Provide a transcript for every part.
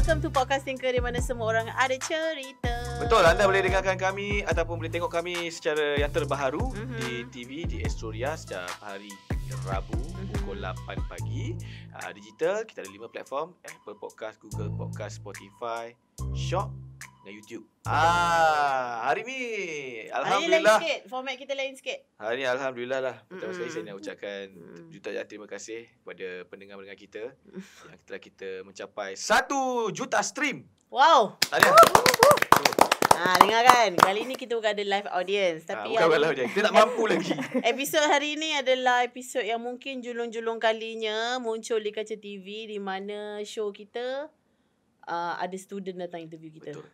Welcome to Podcasting Ke Di mana semua orang ada cerita Betul anda boleh dengarkan kami Ataupun boleh tengok kami secara yang terbaru mm-hmm. Di TV di Astoria setiap hari Rabu mhm. pukul 8 pagi uh, Digital kita ada 5 platform Apple Podcast, Google Podcast, Spotify, Shop dengan YouTube. Ah, hari ni alhamdulillah. Hari lain sikit, format kita lain sikit. Hari ni alhamdulillah lah. Pertama sekali saya nak ucapkan juta juta terima kasih kepada pendengar-pendengar kita yang telah kita mencapai Satu juta stream. Wow. Tahniah. Ah, dengar kan. Kali ni kita bukan ada live audience, tapi ah, bukan live audience. Kita tak mampu lagi. Episod hari ni adalah episod yang mungkin julung-julung kalinya muncul di kaca TV di mana show kita Uh, ada student datang interview kita. Betul.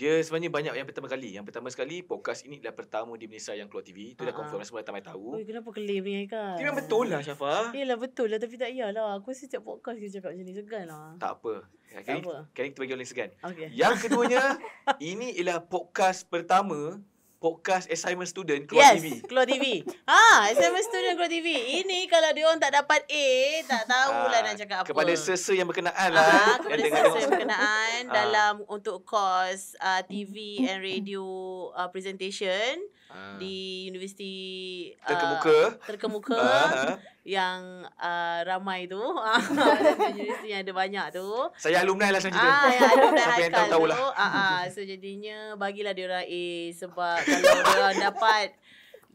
Dia sebenarnya banyak yang pertama kali. Yang pertama sekali, podcast ini adalah pertama di Malaysia yang keluar TV. Itu dah ah, ah. confirm, semua dah tak tahu. Ui, kenapa claim ni, Haikal? Memang betul lah, Syafa. Yelah, betul lah. Tapi tak iyalah. Aku rasa setiap podcast kita cakap macam ni. Segan lah. Tak apa. Kali, tak apa. Kali kita bagi orang yang segan. Okay. Yang keduanya, ini ialah podcast pertama podcast assignment student Keluar yes, TV. Yes, Keluar TV. ha, assignment student Keluar TV. Ini kalau dia orang tak dapat A, tak tahu lah ah, nak cakap apa. Kepada sesa yang berkenaan ah, lah. Eh, kepada yang yang berkenaan ah. dalam untuk course uh, TV and radio uh, presentation. Ah. di universiti terkemuka uh, terkemuka ah, yang uh, ramai tu universiti yang ada banyak tu saya alumni lah sebenarnya ah, ya, alumni siapa yang tahu lah uh, uh, so jadinya bagilah dia orang A sebab kalau dia orang dapat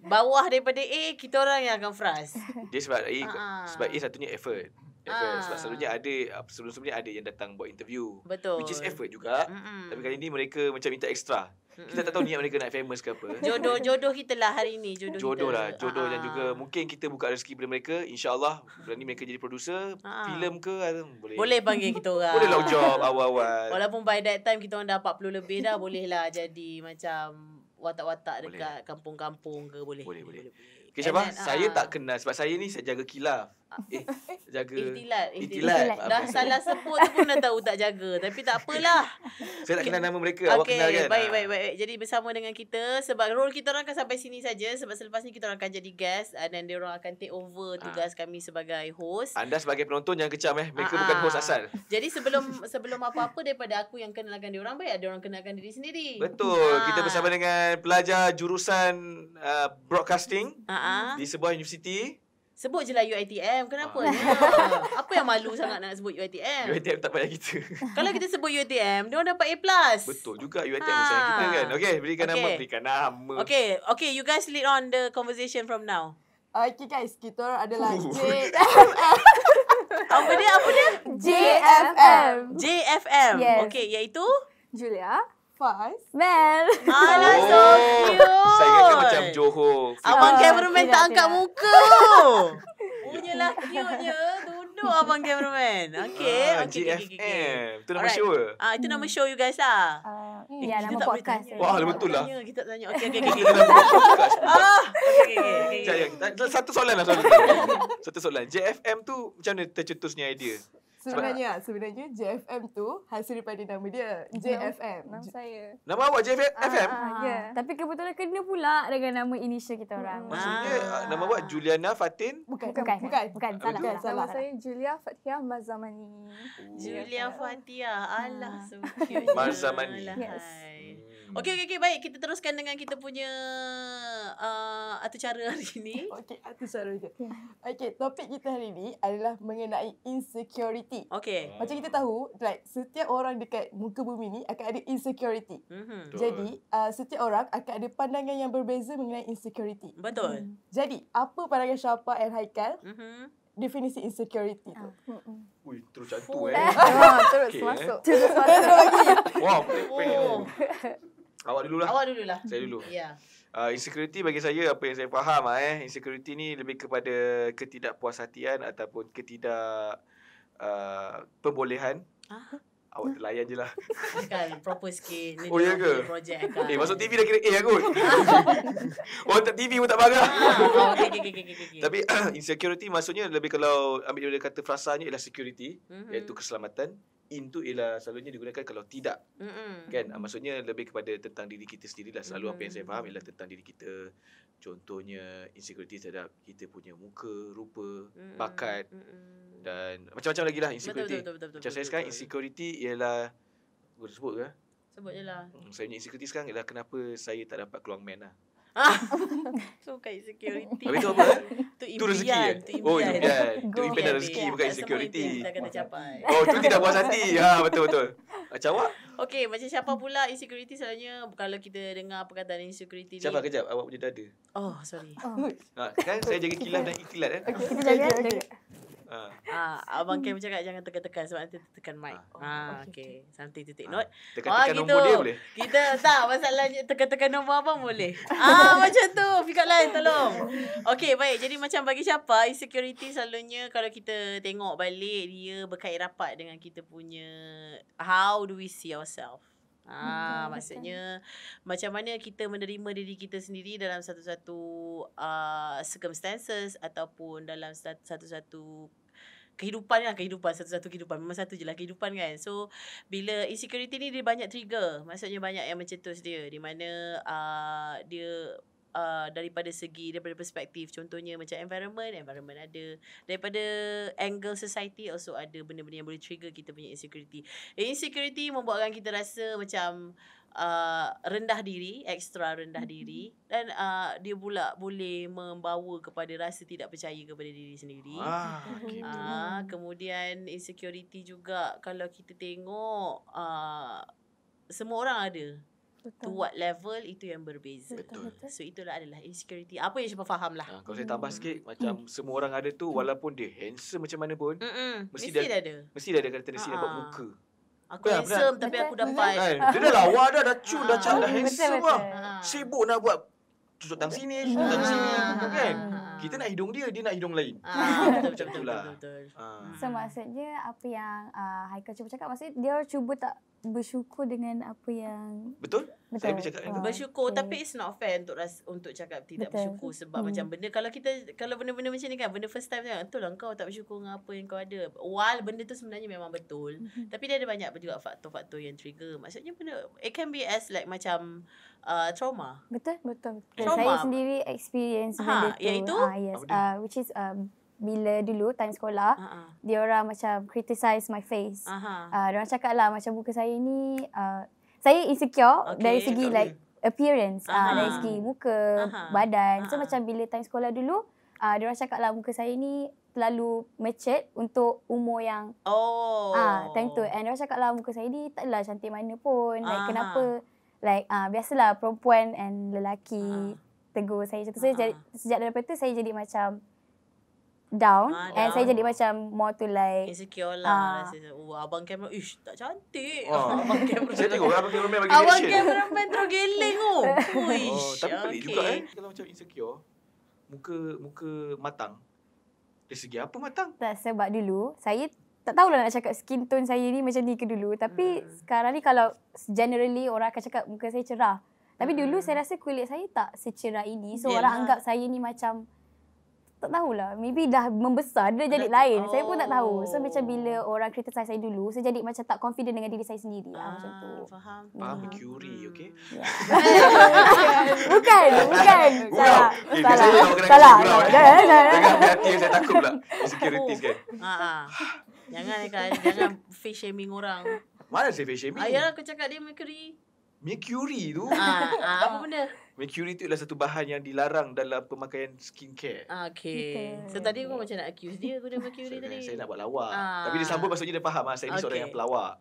bawah daripada A kita orang yang akan fras dia sebab A uh-huh. sebab A satunya effort Ah. Sebab selalunya ada sebelum sebelumnya ada yang datang buat interview Betul Which is effort juga Mm-mm. Tapi kali ni mereka macam minta extra Kita tak tahu niat mereka nak famous ke apa Jodoh-jodoh kita lah hari ni Jodoh, jodoh lah Jodoh ah. dan juga Mungkin kita buka rezeki pada mereka InsyaAllah Bulan ni mereka jadi producer ah. Film ke Boleh Boleh panggil kita orang Boleh lah job awal-awal Walaupun by that time kita orang dah 40 lebih dah Boleh lah jadi macam Watak-watak dekat kampung-kampung ke Boleh Boleh-boleh Okay, siapa? saya ah. tak kenal sebab saya ni saya jaga kilaf. Eh, jaga Ihtilat Ihtilat, Dah apa salah saya? sebut pun dah tahu tak jaga Tapi tak apalah Saya nak kenal nama mereka okay, Awak kenal kan baik, ah. baik, baik, Jadi bersama dengan kita Sebab role kita orang akan sampai sini saja Sebab selepas ni kita orang akan jadi guest ah, Dan dia orang akan take over ah. tugas kami sebagai host Anda sebagai penonton jangan kecam eh Mereka ha. bukan host asal Jadi sebelum sebelum apa-apa Daripada aku yang kenalkan dia orang Baik ada orang kenalkan diri sendiri Betul ha. Kita bersama dengan pelajar jurusan uh, broadcasting ha Di sebuah universiti Sebut je lah UITM Kenapa? Ah. Ya. Apa yang malu sangat nak sebut UITM? UITM tak payah kita Kalau kita sebut UITM Dia orang dapat A+. Betul juga UITM ah. macam kita kan Okay berikan okay. nama Berikan nama Okay Okay you guys lead on the conversation from now Okay guys Kita orang adalah JFM Apa dia? Apa dia? JFM JFM yes. Okay iaitu Julia Fas. Mel. Hello, oh, so cute. Saya kata macam Johor. Abang ah, cameraman uh, tak angkat muka. Punyalah cute-nya. Duduk abang cameraman. Okay. Uh, ah, okay GFM. okay, okay, Itu nama Alright. show ke? Uh, itu nama show you guys lah. Uh, eh, ya, nama podcast. Wah, lama betul lah. Kita tak tanya. Okay, okay, okay. Kita nama podcast. Satu soalan lah soalan. Satu soalan. JFM tu macam mana tercetusnya idea? Sebenarnya sebab sebenarnya JFM tu hasil daripada nama dia JFM. Nama, saya. Nama awak JFM? Ah, FM? Ah, ah Yeah. Tapi kebetulan kena pula dengan nama inisial kita orang. Hmm. Maksudnya ah. ah. nama awak Juliana Fatin? Bukan. Bukan. Bukan. bukan, bukan ah, salah. Nama saya Julia Fatia Mazamani. Oh. Julia Fatia. Allah ah. so Yes. Okey okey okey baik kita teruskan dengan kita punya uh, atu cara hari ini. Okey atu cara kita. Okey topik kita hari ini adalah mengenai insecurity. Okey. Uh. Macam kita tahu like setiap orang dekat muka bumi ni akan ada insecurity. Mm-hmm. Jadi uh, setiap orang akan ada pandangan yang berbeza mengenai insecurity. Betul. Mm. Jadi apa pandangan Syafa and Haikal? Mhm. Definisi insecurity tu. Mm-hmm. Ui, terus jatuh eh. Ah, terus masuk. Terus masuk. Wow, pening. Oh. Awak dululah. Awak dululah. Saya dulu. Ya. Yeah. Uh, insecurity bagi saya apa yang saya faham lah, eh, insecurity ni lebih kepada ketidakpuas hatian ataupun ketidak uh, pembolehan. Ah. Awak terlayan je lah Kan proper sikit Oh iya ke project, Eh, kan. eh masuk TV dah kira A eh, aku ah. Orang tak TV pun tak marah ah, okay, okay, okay, okay, Tapi insecurity maksudnya Lebih kalau ambil dari kata frasanya Ialah security mm-hmm. Iaitu keselamatan in tu ialah selalunya digunakan kalau tidak. Mm-hmm. Kan? Ah, maksudnya lebih kepada tentang diri kita sendiri lah Selalu mm-hmm. apa yang saya faham ialah tentang diri kita. Contohnya insecurity terhadap kita punya muka, rupa, mm-hmm. bakat mm-hmm. dan macam-macam lagi lah insecurity. Betul, betul, betul, betul, macam betul, saya sekarang betul, insecurity ialah, boleh sebut ke? Sebut je lah. Hmm, saya punya insecurity sekarang ialah kenapa saya tak dapat keluar man lah so bukan insecurity Habis tu apa? Tu eh? oh, impian Tu rezeki ya? Oh impian Tu impian dan rezeki yeah, Bukan insecurity Oh tu tidak puas hati ha, ah, Betul-betul Macam awak? Okay macam siapa pula Insecurity selalunya Kalau kita dengar Perkataan insecurity ni Siapa kejap Awak punya dada Oh sorry oh. Kan saya jaga kilat dan ikilat kan? Eh. Okay kita jaga ha. Abang Kim cakap jangan tekan-tekan sebab nanti tekan mic. Ha, ha okay. Santi okay. titik note. Tekan-tekan oh, nombor gitu. dia boleh? Kita tak masalahnya tekan-tekan nombor abang boleh. Ah ha, macam tu. Fikat lain tolong. Okay baik. Jadi macam bagi siapa insecurity selalunya kalau kita tengok balik dia berkait rapat dengan kita punya how do we see ourselves. Ah, betul, maksudnya betul. macam mana kita menerima diri kita sendiri dalam satu-satu uh, circumstances ataupun dalam satu-satu kehidupan lah kehidupan satu-satu kehidupan memang satu je lah kehidupan kan so bila insecurity ni dia banyak trigger maksudnya banyak yang mencetus dia di mana uh, dia uh, daripada segi daripada perspektif contohnya macam environment environment ada daripada angle society also ada benda-benda yang boleh trigger kita punya insecurity insecurity membuatkan kita rasa macam Uh, rendah diri Extra rendah mm-hmm. diri Dan uh, Dia pula Boleh membawa Kepada rasa Tidak percaya Kepada diri sendiri ah, uh, Kemudian Insecurity juga Kalau kita tengok uh, Semua orang ada Betul. To what level Itu yang berbeza Betul, betul. So itulah adalah insecurity Apa yang Syabah faham lah ha, Kalau saya tambah sikit hmm. Macam mm. semua orang ada tu hmm. Walaupun dia handsome macam mana pun Mm-mm. Mesti, mesti dah, ada Mesti dah ada kata tendensi ah. dapat muka Aku Pernah, handsome betul. Tapi aku dapat betul. Kan? Dia dah lawa dah Dah cun ha. dah ah. cun Dah handsome lah betul. Sibuk nak buat Cucuk tang sini Cucuk tang sini ha. Kan kita nak hidung dia, dia nak hidung lain. macam tu lah. betul, betul. So maksudnya apa yang uh, Haikal cuba cakap, maksudnya dia cuba tak bersyukur dengan apa yang betul, betul. saya bercakap ha, bersyukur okay. tapi it's not fair untuk ras, untuk cakap tidak betul. bersyukur sebab hmm. macam benda kalau kita kalau benda-benda macam ni kan benda first time kan betul lah kau tak bersyukur dengan apa yang kau ada while benda tu sebenarnya memang betul mhm. tapi dia ada banyak juga faktor-faktor yang trigger maksudnya benda it can be as like macam uh, trauma betul betul, Trauma. saya sendiri experience ha, benda tu iaitu? ha, yes, uh, which is um, bila dulu time sekolah uh-huh. dia orang macam criticize my face. Uh-huh. Uh, dia orang cakap lah macam muka saya ni uh, saya insecure okay, dari segi okay. like appearance, uh-huh. uh, dari segi muka, uh-huh. badan. So uh-huh. macam bila time sekolah dulu uh, dia orang cakap lah muka saya ni terlalu macet untuk umur yang oh ah uh, time tu and dia orang cakap lah muka saya ni taklah cantik mana pun. uh-huh. kenapa like ah uh, biasalah perempuan and lelaki uh-huh. tegur saya. So, uh-huh. sejak, sejak daripada tu saya jadi macam down ah, and down. saya jadi macam more to like insecure lah ah. rasa oh, abang kamera ish tak cantik ah. abang kamera saya tengok abang kamera bagi abang kamera terus geleng oh. ish oh, tapi pelik okay. juga eh kalau macam insecure muka muka matang dari segi apa matang tak sebab dulu saya tak tahu lah nak cakap skin tone saya ni macam ni ke dulu tapi hmm. sekarang ni kalau generally orang akan cakap muka saya cerah tapi hmm. dulu saya rasa kulit saya tak secerah ini so Yelah. orang lah. anggap saya ni macam tak tahulah. Maybe dah membesar, dia jadi lain. Oh. Saya pun tak tahu. So oh. macam bila orang criticize saya dulu, saya jadi macam tak confident dengan diri saya sendiri Ah, macam tu. Ah, faham. Hmm. Faham, yeah. curi, hmm. okay? bukan, bukan. Salah. Eh, Salah. Salah. Salah. Salah. Salah. Salah. Salah. Saya takut pula. Insecurities kan. Ah, ah. Jangan, kan. Jangan face shaming orang. Mana saya face shaming? Ayah aku cakap dia mercury. Mercury tu. Ah, ah, apa benda? Mercury tu ialah satu bahan yang dilarang dalam pemakaian skincare. Okay. Ah, okay. So tadi aku macam nak accuse dia guna Mercury so, tadi. Saya nak buat lawak. Ah. Tapi dia sambut maksudnya dia faham lah. Saya okay. ni seorang yang pelawak.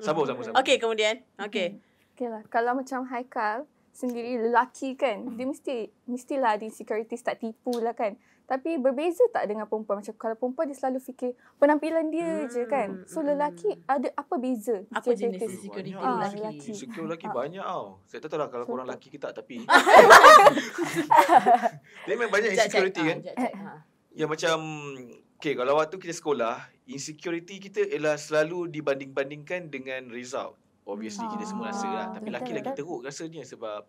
sambut, sambut, sambut. Okay, kemudian. Okay. Okay lah. Kalau macam Haikal sendiri lelaki kan, dia mesti, mestilah ada insecurities tak tipu lah kan. Tapi berbeza tak dengan perempuan? Macam kalau perempuan dia selalu fikir penampilan dia hmm, je kan? Hmm, so hmm. lelaki hmm. ada apa beza? Apa jenis fizikal detail lah, lelaki? Fizikal lelaki ah. banyak tau. Saya tak tahu lah kalau korang lelaki ke tak tapi. dia memang banyak insecurity ah, kan? Ah. Ya macam Okay, kalau waktu kita sekolah, insecurity kita ialah selalu dibanding-bandingkan dengan result. Obviously, ah, kita semua rasa lah. Tapi lelaki lagi teruk rasanya sebab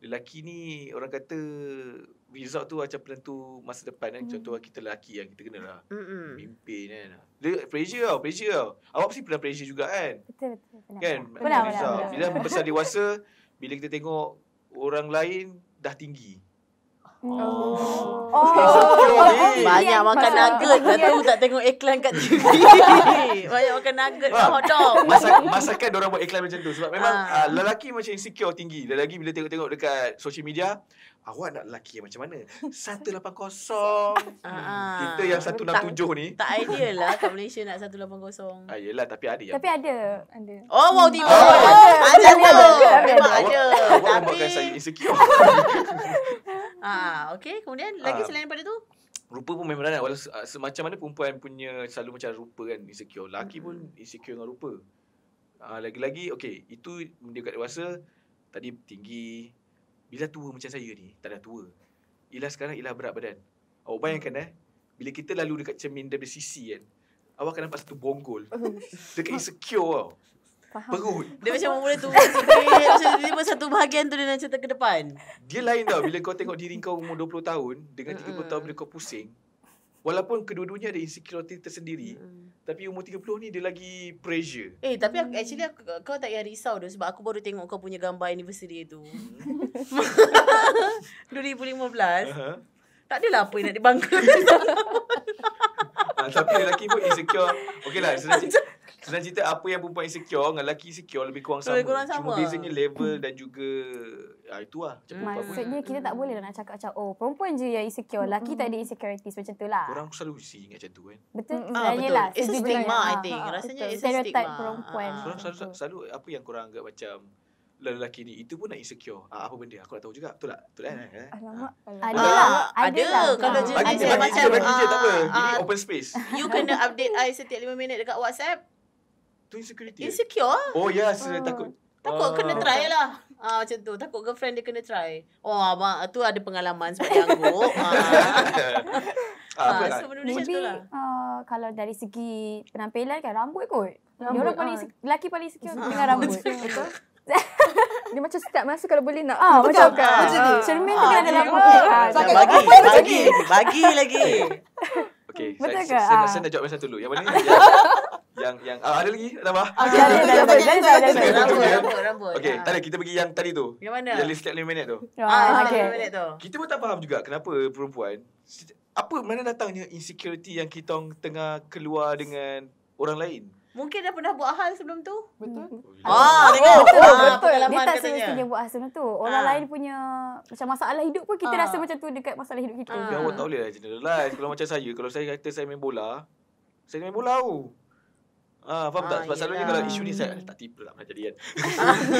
lelaki ni orang kata result tu macam penentu masa depan kan. Lah mm. Contoh kita lelaki yang kita kena lah. Mimpin kan. Dia pressure tau, pressure tau. Awak pasti pernah pressure juga kan? Betul, betul. Kan? Pernah, pernah. Bila besar dewasa, bila kita tengok orang lain dah tinggi. Oh. Oh. Okay, oh. oh, so, banyak makan nugget dah tahu tak tengok iklan kat TV. banyak makan nugget kat hot dog. Masa masakan dia orang buat iklan macam tu sebab memang ha. uh, lelaki macam insecure tinggi. Lagi bila tengok-tengok dekat social media, awak nak lelaki yang macam mana? 180. hmm. Ah, ah. Kita yang 167 tak, ni. Tak idea lah kat Malaysia nak 180. Ah uh, yelah tapi ada Tapi ada. Ada. Oh wow tiba. Oh, ada. Ada. Ada. Ada. Ada. Ada. Ada. Ada. Ada. Ha, ah, okay. Kemudian ah. lagi selain daripada tu? Rupa pun memang beranak. Walau ah, semacam mana perempuan punya selalu macam rupa kan insecure. Laki pun insecure dengan rupa. Ha, lagi-lagi, okay. Itu dia kat dewasa. Tadi tinggi. Bila tua macam saya ni? Tak ada tua. Ialah sekarang ialah berat badan. Awak bayangkan mm. eh. Bila kita lalu dekat cermin dari sisi kan. Awak akan nampak satu bonggol. Oh. dekat insecure tau. Faham. Perut. Dia macam mula tu. Dia pun satu bahagian tu dia nak cerita ke depan. Dia lain tau. Bila kau tengok diri kau umur 20 tahun. Dengan 30 mm. tahun bila kau pusing. Walaupun kedua-duanya ada insecurity tersendiri. Mm. Tapi umur 30 ni dia lagi pressure. Eh tapi mm. actually aku, kau tak payah risau tu. Sebab aku baru tengok kau punya gambar anniversary tu. 2015. Uh-huh. Tak adalah apa yang nak dibangkut. ah, tapi lelaki pun insecure. Okay lah. Senang cerita apa yang perempuan insecure dengan lelaki insecure lebih kurang sama. Lebih kurang sama. Cuma biasanya level dan juga ah, itu lah. Maksudnya kita tak boleh lah nak cakap macam oh perempuan je yang insecure. Mm-hmm. Lelaki tak ada insecurities macam tu lah. Orang selalu isi ingat macam tu kan. Betul. Mm-hmm. Ah, betul. Lah, it's a stigma I ah, think. Ha, Rasanya betul. it's a stigma. Stereotype perempuan. Ha. Orang selalu, selalu apa yang kurang anggap macam lelaki ni itu pun nak insecure. apa benda? Aku tak tahu juga. Betul tak? Betul kan? Eh? Alamak. Ada lah. lah. Ada lah. Kalau jenis bagi je, bagi je, Tak apa. Ini open space. You kena update I setiap lima minit dekat WhatsApp. Tu insecurity? Eh? Insecure? Eh? Oh, yes. Uh, takut. Takut, uh, kena ah. try lah. Ah macam tu takut girlfriend dia kena try. Oh abang tu ada pengalaman sebab dia angguk. ah. ah, ah lah? so benda macam Uh, kalau dari segi penampilan kan rambut kot. Rambut, dia orang uh. paling lelaki paling sikit uh. dengan rambut. Betul. dia macam setiap masa kalau boleh nak ah, macam kan. Macam ni. Cermin tu ada rambut. Bagi, bagi, bagi, bagi lagi. Okey. Okay, Betul ke? Saya, saya, saya, nak jawab masa dulu. Yang mana? ni? yang yang ah, ada lagi ada apa? Okey, ah, ada ada ada ada ada ada ada ada Okey, ya. tak ada kita pergi yang tadi tu. Yang mana? Yang list 5 minit tu. Ah, ah okey. 5 tu. Kita pun tak faham juga kenapa perempuan apa mana datangnya insecurity yang kita tengah keluar dengan orang lain? Mungkin dah pernah buat hal sebelum tu. Betul. Oh, ah, oh, oh, betul. Ah, betul. Dia tak semestinya buat hal sebelum tu. Orang lain punya macam masalah hidup pun kita rasa macam tu dekat masalah hidup kita. Ya, awak tak boleh lah Kalau macam saya, kalau saya kata saya main bola, saya main bola tu. Oh. Ah, faham ah, tak? Sebab selalunya kalau isu ni saya tak tipu lah macam dia. Kan.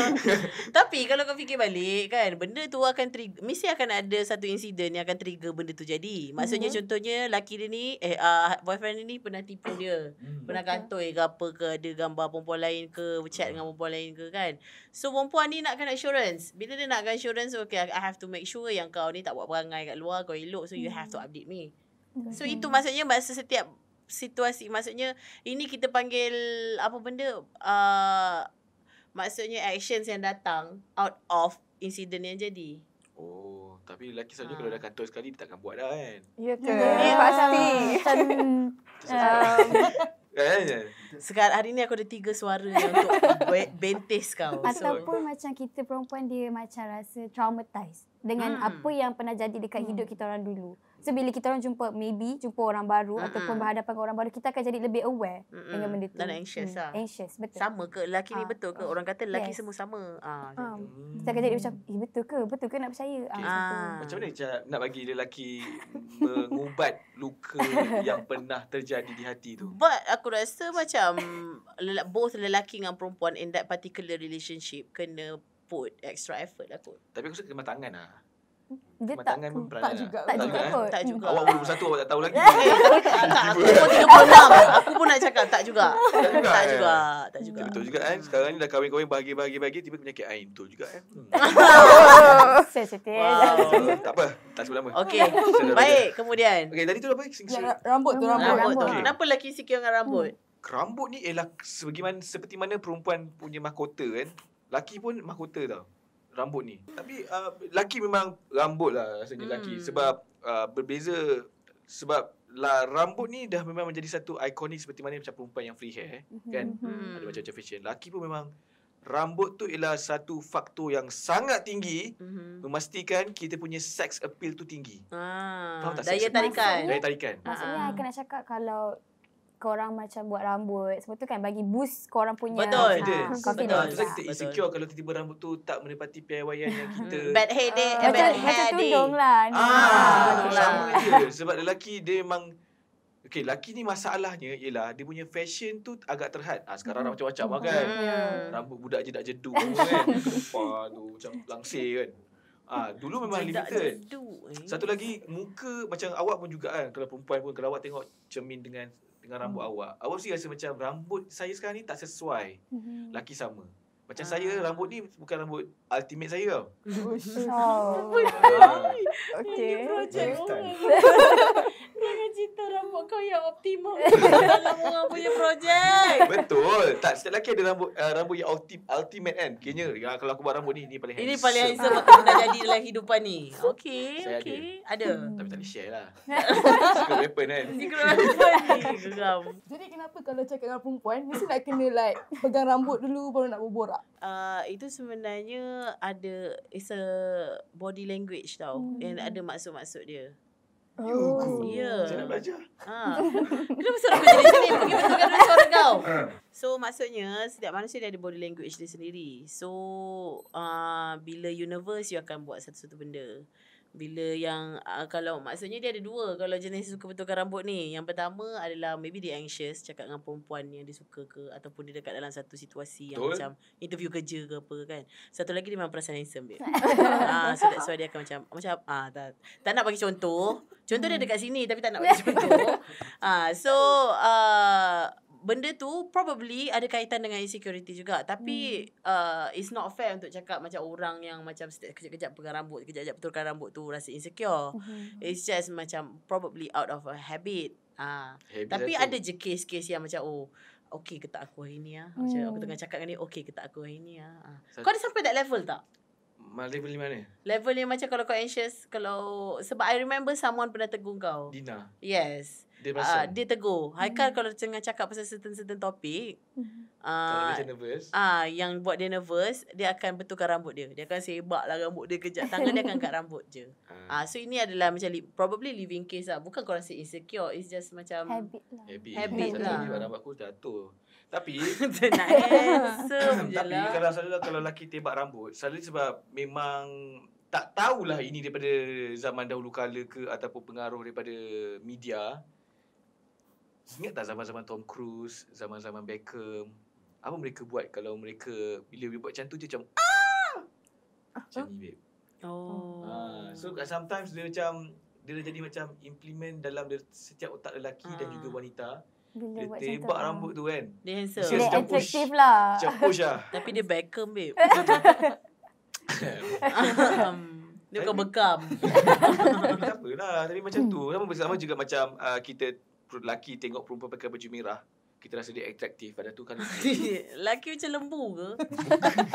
Tapi kalau kau fikir balik kan, benda tu akan trigger mesti akan ada satu insiden yang akan trigger benda tu jadi. Maksudnya mm-hmm. contohnya laki dia ni eh uh, boyfriend dia ni pernah tipu dia. Mm-hmm. Pernah kantoi ke apa ke ada gambar perempuan lain ke, chat mm-hmm. dengan hmm. perempuan lain ke kan. So perempuan ni nakkan assurance. Bila dia nakkan assurance, okay I have to make sure yang kau ni tak buat perangai kat luar, kau elok so you mm-hmm. have to hmm. update me. Mm-hmm. So itu maksudnya masa setiap situasi maksudnya ini kita panggil apa benda uh, maksudnya actions yang datang out of insiden yang jadi oh tapi lelaki selalunya ah. ha. kalau dah kantor sekali dia takkan buat dah kan ya ke ya, eh, pasti ya. Um. Kan, kan? sekarang hari ni aku ada tiga suara untuk bentes kau ataupun so. macam kita perempuan dia macam rasa traumatized dengan hmm. apa yang pernah jadi dekat hmm. hidup kita orang dulu So bila kita orang jumpa maybe jumpa orang baru mm-hmm. ataupun berhadapan dengan orang baru kita akan jadi lebih aware mm-hmm. dengan benda tu. Dan anxious mm. lah. Anxious betul. Sama ke lelaki ah. ni betul ke orang kata lelaki yes. semua sama. Ah. Um. Hmm. Kita akan jadi macam eh betul ke? Betul ke nak percaya? Ah, okay. Ah. ah. Macam mana cak nak bagi lelaki mengubat luka yang pernah terjadi di hati tu? But aku rasa macam both lelaki dengan perempuan in that particular relationship kena put extra effort lah kot. Tapi aku rasa kematangan lah dia tak lah. tak tak juga. Eh? Tak, juga kot. Tak juga. Awak umur satu awak tak tahu lagi. Tak. Aku pun 36. Aku pun nak cakap tak juga. Tak juga. Tak eh? juga. Betul juga kan. Sekarang ni dah kawin-kawin, bahagia-bahagia bagi tiba penyakit ain tu juga eh. Hmm. Sensitif. Tak apa. Tak sebab lama. Okey. Baik, kemudian. Okey, tadi tu apa? Rambut tu rambut. tu. Kenapa lelaki sikit dengan rambut? Hmm. Rambut ni ialah sebagaimana seperti mana perempuan punya mahkota kan. Laki pun mahkota tau rambut ni tapi uh, laki memang rambut lah rasanya hmm. laki sebab uh, berbeza sebab lah rambut ni dah memang menjadi satu ikonik seperti mana macam perempuan yang free hair eh, hmm. kan hmm. ada macam-macam fashion laki pun memang rambut tu ialah satu faktor yang sangat tinggi hmm. memastikan kita punya sex appeal tu tinggi ah, daya tarikan daya tarikan ah. maksudnya ah. kena cakap kalau korang macam buat rambut sebab tu kan bagi boost korang punya betul ha, betul sebab kita insecure betul. kalau tiba-tiba rambut tu tak menepati PIY yang kita Bad hey day uh, macam, hey macam tudung lah ah, ni ah, sama dia sebab lelaki dia memang Okay, Laki ni masalahnya ialah dia punya fashion tu agak terhad. Ha, sekarang hmm. macam-macam lah kan. Hmm. Rambut budak je nak jedu kan. Lepas tu macam langsir kan. Ha, dulu memang Cidak limited. Jedu, eh. Satu lagi, muka macam awak pun juga kan. Kalau perempuan pun, kalau awak tengok cermin dengan dengan rambut hmm. awak. Awak sih rasa macam rambut saya sekarang ni tak sesuai. Hmm. Laki sama. Macam hmm. saya rambut ni bukan rambut ultimate saya tau. Oh. Okey. Ah. Okey. rambut kau yang optimum dalam orang punya projek. Betul. Tak setiap lelaki ada rambut uh, rambut yang ulti, ultimate kan. Kayaknya ya, kalau aku buat rambut ni ni paling ini handsome. Ini paling handsome aku dah jadi dalam hidupan ni. Okey, okey. Ada. ada. Tapi tak boleh share lah. Secret weapon kan. Secret weapon ni. Geram. Jadi kenapa kalau cakap dengan perempuan mesti nak kena like pegang rambut dulu baru nak berborak? Uh, itu sebenarnya ada it's a body language tau. Hmm. And ada maksud-maksud dia. Ya, oh, ya. Yeah. Saya belajar. Ha. Kenapa suara kau jadi sini? Pergi dengan suara kau. Uh. So, maksudnya setiap manusia dia ada body language dia sendiri. So, uh, bila universe you akan buat satu-satu benda bila yang uh, kalau maksudnya dia ada dua kalau jenis suka betulkan rambut ni yang pertama adalah maybe dia anxious cakap dengan perempuan yang dia suka ke ataupun dia dekat dalam satu situasi yang macam interview kerja ke apa kan satu lagi dia memang perasaan handsome dia ah uh, so that's why dia akan macam macam ah tak tak nak bagi contoh contoh dia hmm. dekat sini tapi tak nak bagi contoh ah so uh, benda tu probably ada kaitan dengan insecurity juga tapi hmm. uh, it's not fair untuk cakap macam orang yang macam kejap-kejap pegang rambut kejap-kejap betulkan rambut tu rasa insecure hmm. it's just macam probably out of a habit uh, habit tapi itu. ada je case-case yang macam oh okay ke tak aku hari ni ah macam hmm. aku tengah cakap dengan ni okay ke tak aku hari ni ah uh. kau ada sampai that level tak level ni mana level ni macam kalau kau anxious kalau sebab i remember someone pernah tegung kau dina yes dia, uh, dia tegur Haikal hmm. kalau tengah cakap pasal certain-certain topik uh, hmm. ah, Kalau dia nervous uh, Yang buat dia nervous Dia akan betulkan rambut dia Dia akan sebab lah rambut dia kejap Tangan dia akan kat rambut je uh. Uh, So ini adalah macam li- Probably living case lah Bukan korang say insecure It's just macam Habit lah Habit, Habit lah Satu ni barang aku jatuh tapi Tapi lah. kalau selalu Kalau lelaki tebak rambut Selalu sebab Memang Tak tahulah ini Daripada zaman dahulu kala ke Ataupun pengaruh Daripada media Ingat tak zaman-zaman Tom Cruise, zaman-zaman Beckham? Apa mereka buat kalau mereka bila dia buat macam tu je macam ah! Macam ni, Oh. Uh, so sometimes dia macam dia dah jadi macam implement dalam dia, setiap otak lelaki uh. dan juga ah. wanita. Bila dia tembak ah. rambut tu kan. Dia handsome. Dia, attractive lah. Macam push lah. Tapi dia Beckham, babe. um, dia bukan bekam. Tapi apalah. Tapi macam tu. Sama, sama juga macam uh, kita lelaki tengok perempuan pakai baju merah kita rasa dia atraktif pada tu kan lelaki macam lembu ke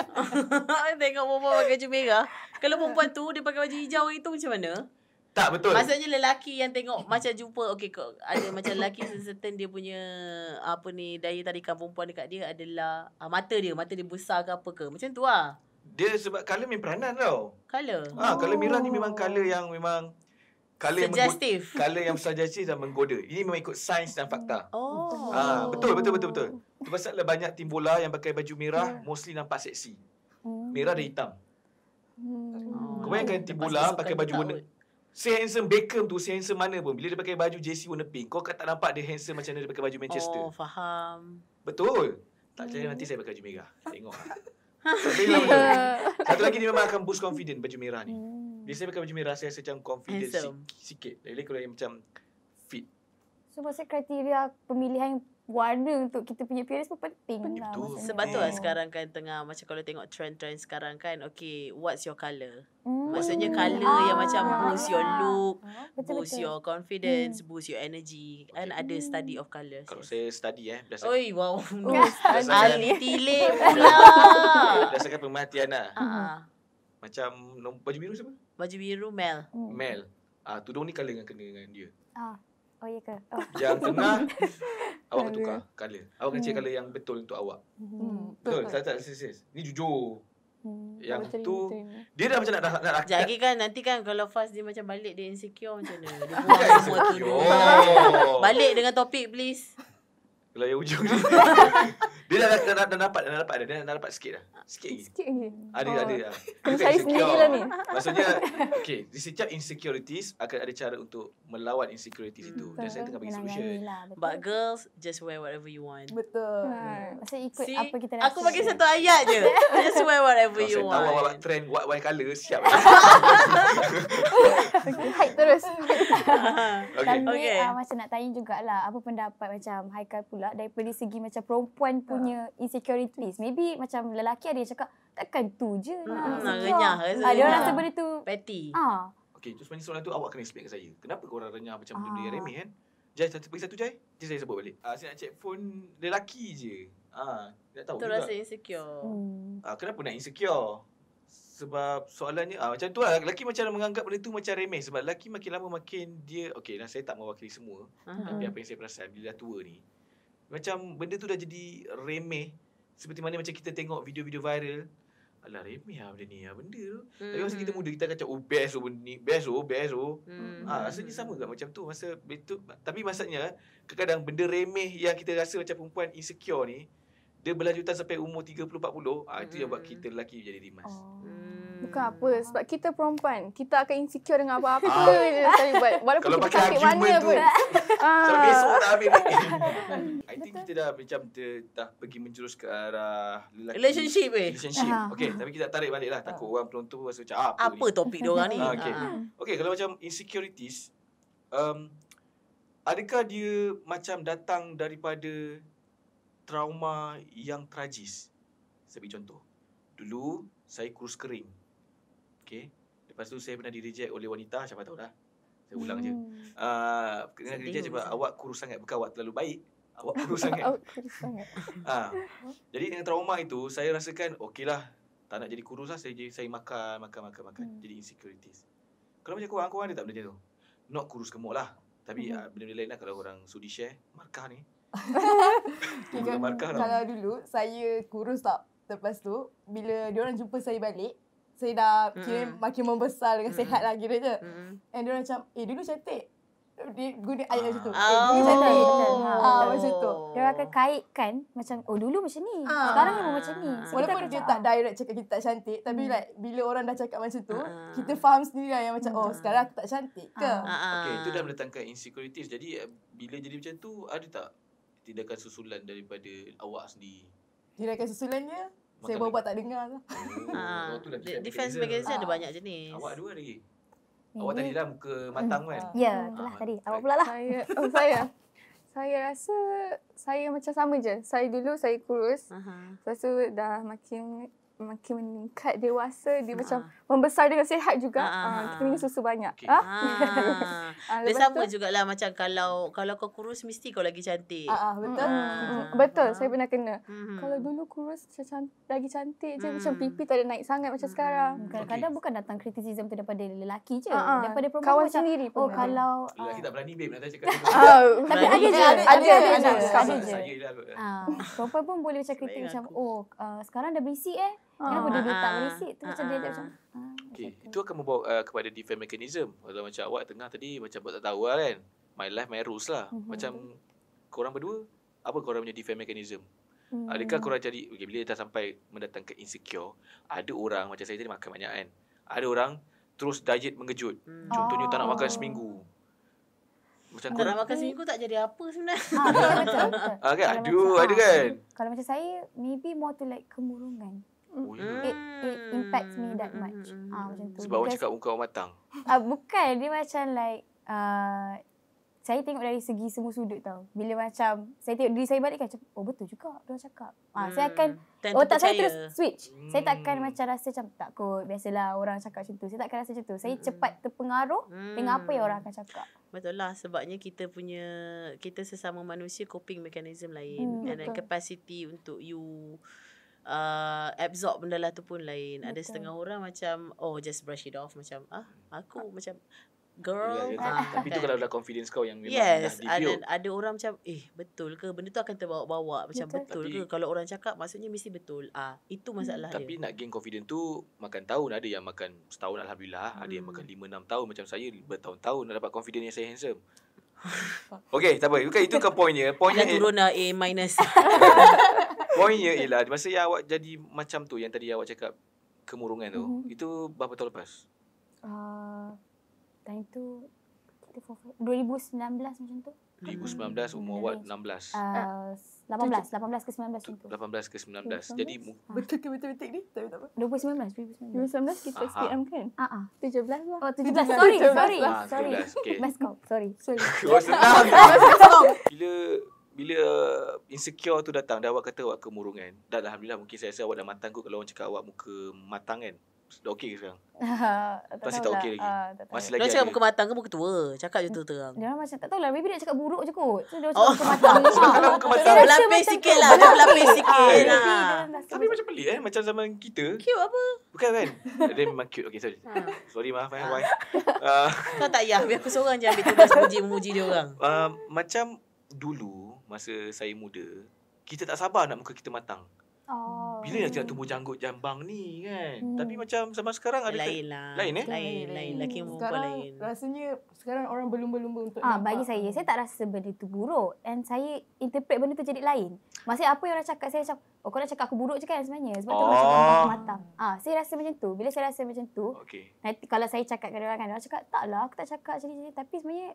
tengok perempuan pakai baju merah kalau perempuan tu dia pakai baju hijau itu macam mana tak betul maksudnya lelaki yang tengok macam jumpa okey kok ada macam lelaki certain dia punya apa ni daya tarikan perempuan dekat dia adalah uh, mata dia mata dia besar ke apa ke macam tu lah dia sebab colour main peranan tau. Colour? Ha, colour merah ni memang colour yang memang Color Suggestive menggoda, Color yang suggestive dan menggoda Ini memang ikut sains dan fakta Oh ha, Betul betul betul betul Itu pasal lah banyak tim bola yang pakai baju merah yeah. Mostly nampak seksi oh. Merah dan hitam hmm. Kau bayangkan tim bola pakai baju warna Si handsome Beckham tu Si handsome mana pun Bila dia pakai baju jersey warna pink Kau kan tak nampak dia handsome Macam dia pakai baju Manchester Oh faham Betul Tak percaya hmm. nanti saya pakai baju merah Tengok lah Satu lagi ni memang akan boost confident Baju merah ni hmm. Biasanya mereka macam rasa rasa macam confident Handsome. sikit. Lagi-lagi kalau yang macam fit. So maksudnya kriteria pemilihan warna untuk kita punya appearance pun penting Betul. lah. Betul. Sebab tu lah sekarang kan tengah macam kalau tengok trend-trend sekarang kan. Okay, what's your colour? Mm. Maksudnya hmm. colour ah. yang macam boost your ah. look, Betul-betul. boost your confidence, mm. boost your energy. Okay. And ada study of colours. Kalau saya study eh. Berdasarkan... Oi, wow. No. Ali tilik pula. Berdasarkan pemerhatian lah. Uh-huh. Macam baju biru siapa? Baju biru Mel. Hmm. Mel. Ah uh, tudung ni kala dengan kena dengan dia. Ah. Oh ya ke? Oh. Yang tengah awak akan tukar kala. Awak akan cari kala yang betul untuk awak. Hmm. hmm. Betul. Saya tak sis sis. Ni jujur. Hmm. Yang betul, tu betul, dia dah macam nak nak nak. Jadi kan nanti kan kalau fast dia macam balik dia insecure macam mana? Dia buang oh. balik dengan topik please. Kalau yang ujung ni. Dia dah, dah, dah, dah, dah dapat dah, dapat dah. Dia dah, dapat sikit dah. Sikit lagi. Sikit lagi. Ada oh. ada. Ah. Kena saya sendiri lah ni. Maksudnya okey, di setiap insecurities akan ada cara untuk melawan insecurities itu. Dan saya tengah bagi solution. Lah, But girls just wear whatever you want. Betul. Hmm. Saya ikut See, apa kita rasa. Aku bagi satu ayat je. just wear whatever you want. Kalau saya trend white white color siap. okay, hide terus. okay. Dan okay. Ah, macam nak tanya jugalah apa pendapat macam Haikal pula dari segi macam perempuan pun punya insecurities. Maybe macam lelaki ada yang cakap, takkan tu je lah. Hmm, nah, renyah Ha, dia orang rasa benda tu. Petty. Ha. Okay, tu sebenarnya soalan tu awak kena explain ke saya. Kenapa kau orang renyah macam benda-benda yang ah. remeh kan? Jai, satu, bagi satu Jai. Jai, saya sebut balik. Uh, saya nak check phone lelaki je. Ah, tak tahu Tu rasa insecure. Hmm. Ah, kenapa nak insecure? Sebab soalannya ah macam tu lah lelaki macam menganggap benda tu macam remeh sebab lelaki makin lama makin dia Okay, dah saya tak mewakili semua. Uh-huh. Tapi apa yang saya perasan bila tua ni, macam benda tu dah jadi remeh Seperti mana macam kita tengok video-video viral Alah remeh lah benda ni lah benda tu hmm Tapi masa kita hmm. muda kita akan macam Oh best oh benda ni Best oh best oh hmm ha, Rasanya sama kan macam tu masa betul. Tapi maksudnya Kadang-kadang benda remeh yang kita rasa macam perempuan insecure ni Dia berlanjutan sampai umur 30-40 ha, ah, Itu hmm yang buat hmm. kita lelaki jadi rimas oh. Bukan apa sebab kita perempuan kita akan insecure dengan apa-apa ah. je walaupun Kalau kita sakit mana tu, pun. Ah. Besok dah habis. I think kita dah macam dah pergi menjurus ke arah lelaki. relationship eh. Relationship. Uh-huh. Okay uh-huh. tapi kita tarik balik lah takut uh-huh. orang penonton pun rasa macam ah, apa, apa ni. topik dia ni. Ah, okay. Uh-huh. okay. kalau macam insecurities um, adakah dia macam datang daripada trauma yang tragis? Sebagai contoh. Dulu saya kurus kering. Okay. Lepas tu saya pernah di-reject oleh wanita. Siapa tahu dah. Saya ulang hmm. je. Uh, ah, kena Sedih di-reject sebab awak kurus sangat. Bukan awak terlalu baik. Awak kurus sangat. Awak kurus sangat. Ah. Jadi dengan trauma itu, saya rasakan lah, Tak nak jadi kurus lah. Saya, jadi, saya makan, makan, makan, makan. Hmm. Jadi insecurities. Kalau macam korang, korang ada tak benda macam tu? Not kurus gemuk lah. Tapi hmm. uh, benda-benda lain lah kalau orang sudi share. Markah ni. okay, kan, markah lah. kalau dulu, saya kurus tak? Lepas tu, bila diorang jumpa saya balik, saya dah kira makin membesar dengan mm. sehat lagi dia je. Mm. And dia macam, eh dulu cantik. Dia guna ayat macam tu. Oh. Eh, dulu oh. cantik. Oh. Ah, macam tu. Dia akan kaitkan macam, oh dulu macam ni. Ah. Sekarang memang macam ni. So, Walaupun dia tak ah. direct cakap kita tak cantik. Hmm. Tapi mm. like, bila orang dah cakap macam tu, ah. kita faham sendiri lah yang macam, oh ah. sekarang aku tak cantik ke. Ah. ah. Okay, itu dah meletakkan insecurities. Jadi, eh, bila jadi macam tu, ada tak tindakan susulan daripada awak sendiri? Tindakan susulannya? makan saya buat-buat tak dengar tu. Ha. Defense lah. magazine ada ah. banyak jenis. Awak dua lagi. Ini. Awak tadi lah muka matang hmm. kan? Ya, itulah ha. tadi. Awak pula lah. Saya, oh, saya. saya rasa saya macam sama je. Saya dulu saya kurus. Uh-huh. Lepas tu dah makin makin meningkat dewasa dia uh-huh. macam membesar dengan sihat juga. Ha, ha, Kita minum ah, susu banyak. Okay. Ha. ha. Dia sama tu, jugalah macam kalau kalau kau kurus mesti kau lagi cantik. Ha, betul. Ha. Betul, ha. saya pernah kena. Ha. Kalau dulu kurus macam cantik, lagi cantik je. Ha. Macam mm. pipi tak ada naik sangat macam ha. sekarang. Kadang-kadang okay. bukan datang criticism tu daripada lelaki je. Ha. Daripada perempuan Kawan macam, sendiri Oh, pun kalau, uh. Lelaki tak berani babe nak cakap. Tapi ada je. Ada je. Ada je. Lah, perempuan pun boleh macam kritik macam, oh sekarang dah berisik eh. Kenapa ah, dia letak ah, receipt tu macam dia macam ah, Okay. okay, itu akan membawa uh, kepada defend mechanism. Kalau macam awak tengah tadi macam buat tak tahu lah kan. My life my rules lah. Mm-hmm. Macam korang berdua apa korang punya defend mechanism? Mm-hmm. Adakah hmm. korang jadi okay, bila dah sampai mendatang ke insecure, ada orang macam saya tadi makan banyak kan. Ada orang terus diet mengejut. Mm. Contohnya oh. tak nak makan oh. seminggu. Macam korang tak nak makan seminggu tak jadi apa sebenarnya. Ha, betul, betul. Kan? Aduh, ada kan? Kalau macam saya maybe more to like kemurungan it, it impacts me that much. Ah, hmm. macam Sebab orang cakap muka matang. Ah, uh, bukan. Dia macam like, uh, saya tengok dari segi semua sudut tau. Bila macam, saya tengok diri saya balik kan, macam, oh betul juga dia cakap. Ah, hmm. Saya akan, Tentu oh tak, percaya. saya terus switch. Hmm. Saya tak akan hmm. macam rasa macam, tak kot, biasalah orang cakap macam tu. Saya tak akan rasa macam tu. Saya hmm. cepat terpengaruh hmm. dengan apa yang orang hmm. akan cakap. Betul lah sebabnya kita punya kita sesama manusia coping mechanism lain hmm, and capacity untuk you uh, absorb benda lah tu pun lain. Okay. Ada setengah orang macam oh just brush it off macam ah aku ah. macam girl. Yeah, yeah, ah. Tapi tu kan? kalau dah confidence kau yang memang yes, dah ada, ada orang macam eh betul ke benda tu akan terbawa-bawa macam betul, betul tapi, ke kalau orang cakap maksudnya mesti betul. Ah itu hmm. masalah hmm. dia. Tapi nak gain confidence tu makan tahun ada yang makan setahun alhamdulillah, hmm. ada yang makan hmm. lima enam tahun macam saya bertahun-tahun nak dapat confidence yang saya handsome. Okay, tak apa. Bukan itu ke poinnya. Poinnya Ada eh. turun A-. Lah A minus. poinnya ialah masa yang awak jadi macam tu yang tadi awak cakap kemurungan tu mm-hmm. itu berapa tahun lepas? Ah uh, time tu 2019 macam tu. 2019 umur awak 16. Uh, 18, 18 ke 19 macam tu. 18 ke 19. 19. Jadi ah. betul ke betul betul ni? Tak tahu. 2019, 2019. 2019 kita SPM kan? Ha ah. ah. Uh-huh. 17 lah. Oh 17. Sorry, 17. sorry. Ha, 17. Sorry. Okay. Mascot. Sorry. Sorry. Oh, senang. Bila bila insecure tu datang, dah awak kata awak kemurungan. Dah lah, Alhamdulillah mungkin saya rasa awak dah matang kot kalau orang cakap awak muka matang kan. Dah okey ke sekarang? Uh, Masih tak lah. okey lagi? Uh, tak Masih lagi Dia cakap muka matang ke muka tua? Cakap je tu hmm. terang. Dia macam tak tahu lah. Maybe dia cakap buruk je kot. So, dia oh. cakap oh. muka matang. Dia cakap muka matang. Lapis sikit lah. Dia lapis sikit ah, lah. Tapi macam pelik eh. Macam zaman kita. Cute apa? Bukan kan? dia memang cute. Okay, sorry. Ah. sorry, maaf. Eh, Kau tak payah. Biar aku seorang je ambil tugas memuji dia orang. Macam dulu, masa saya muda, kita tak sabar nak muka kita matang. Oh. Bila nak hmm. tumbuh janggut jambang ni kan. Hmm. Tapi macam sama sekarang ada lain lah. Lain eh? Lain, lain. Laki perempuan lain. Rasanya sekarang orang berlumba-lumba untuk Ah, bagi saya, saya tak rasa benda tu buruk. Dan saya interpret benda tu jadi lain. Maksudnya apa yang orang cakap, saya macam, oh, kau cakap aku buruk je kan sebenarnya. Sebab oh. tu orang cakap matang. Ah, saya rasa macam tu. Bila saya rasa macam tu, okay. nanti kalau saya cakap kepada orang kan, orang cakap, taklah aku tak cakap macam ni. Tapi sebenarnya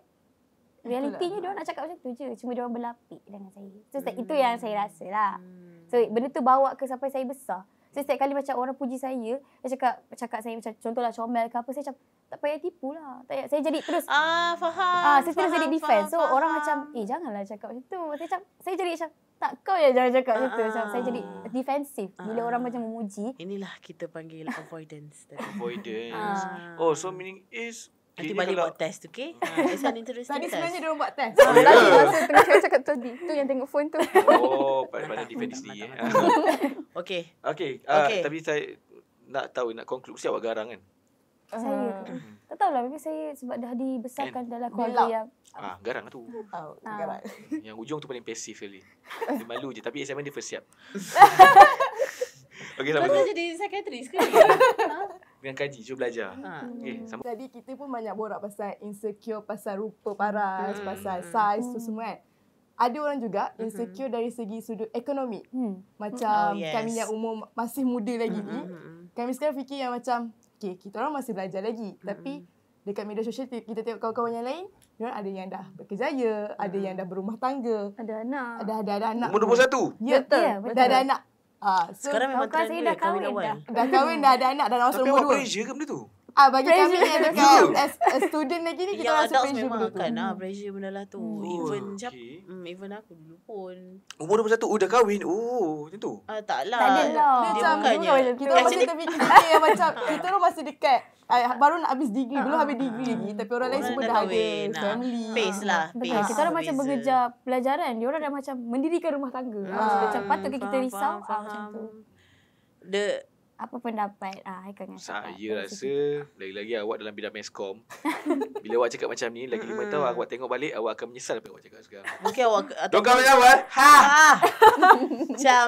lah. Realitinya dia orang nak cakap macam tu je. Cuma dia orang berlapik dengan saya. So, hmm. itu yang saya hmm. rasa lah. Hmm. So, benda tu bawa ke sampai saya besar. So, setiap kali macam orang puji saya, dia cakap, cakap saya macam contohlah comel ke apa, saya cakap tak payah tipu lah. Tak payah. Saya jadi terus. Ah, faham. Ah, saya faham, terus jadi defense. so, faham. orang macam, eh janganlah cakap macam tu. Saya cakap saya jadi macam, tak kau yang jangan cakap macam uh-uh. saya jadi defensive uh bila orang macam memuji. Inilah kita panggil avoidance. avoidance. Uh. Oh, so meaning is Nanti okay, balik kalau... buat test, okay? Ha, ah, Tadi test. sebenarnya dia buat test. Oh, tadi ya? masa tengah saya cakap tadi. Tu yang tengok phone tu. Oh, pada-pada defend diri. Eh. Okay. Okay. Ah, okay. Tapi saya nak tahu, nak conclude. Mesti awak garang kan? Saya ah. mm-hmm. Tak tahulah Tapi saya sebab dah dibesarkan And Dalam keluarga yang ah, Garang lah tu Yang ujung tu paling pasif kali Dia malu je Tapi SMN dia first siap Okay, lah, Kau tak jadi psychiatrist ke? dengan kaji cuba belajar. Ha. Ah. Okay, hmm. sama. Tadi kita pun banyak borak pasal insecure pasal rupa paras, hmm. pasal size tu semua kan. Ada orang juga hmm. insecure hmm. dari segi sudut ekonomi. Hmm. Macam oh, yes. kami yang umur masih muda lagi hmm. ni. Hmm, kami sekarang fikir yang macam okay, kita orang masih belajar lagi hmm. tapi dekat media sosial kita tengok kawan-kawan yang lain dia ada yang dah berkejaya, hmm. ada yang dah berumah tangga, ada anak. Ada ada ada anak. Umur 21. Ya, betul. Ya, betul. Dah ada anak. Ah, so sekarang memang kau trend dia kahwin dah. Dah kahwin dah ada anak dah nak masuk umur 2. Tapi apa pressure ke benda tu? Ah bagi kami yang dekat no. as, as student lagi ni kita rasa ya, pressure memang akan ah hmm. pressure benda lah tu. Oh, even okay. jap, um, even aku dulu pun. Umur 21 oh, dah kahwin. Oh, macam tu. Ah taklah. Tak lah. lah. dia macam bukannya. Kita macam kita fikir yang macam kita orang masih dekat Uh, baru nak habis degree Belum habis degree ah. lagi Tapi orang, orang lain semua dah ada nah, Family Pace lah Betul Kita orang ah, macam bekerja Pelajaran Dia orang dah macam Mendirikan rumah tangga uh, Macam patut ke kita risau faham, faham. Macam tu The apa pendapat ah ha, Haikal Saya rasa lagi-lagi awak dalam bidang meskom. bila awak cakap macam ni lagi lima tahun hmm. awak tengok balik awak akan menyesal apa awak cakap sekarang. Mungkin awak atau Dokam macam apa? Ha! Ha! ha. Macam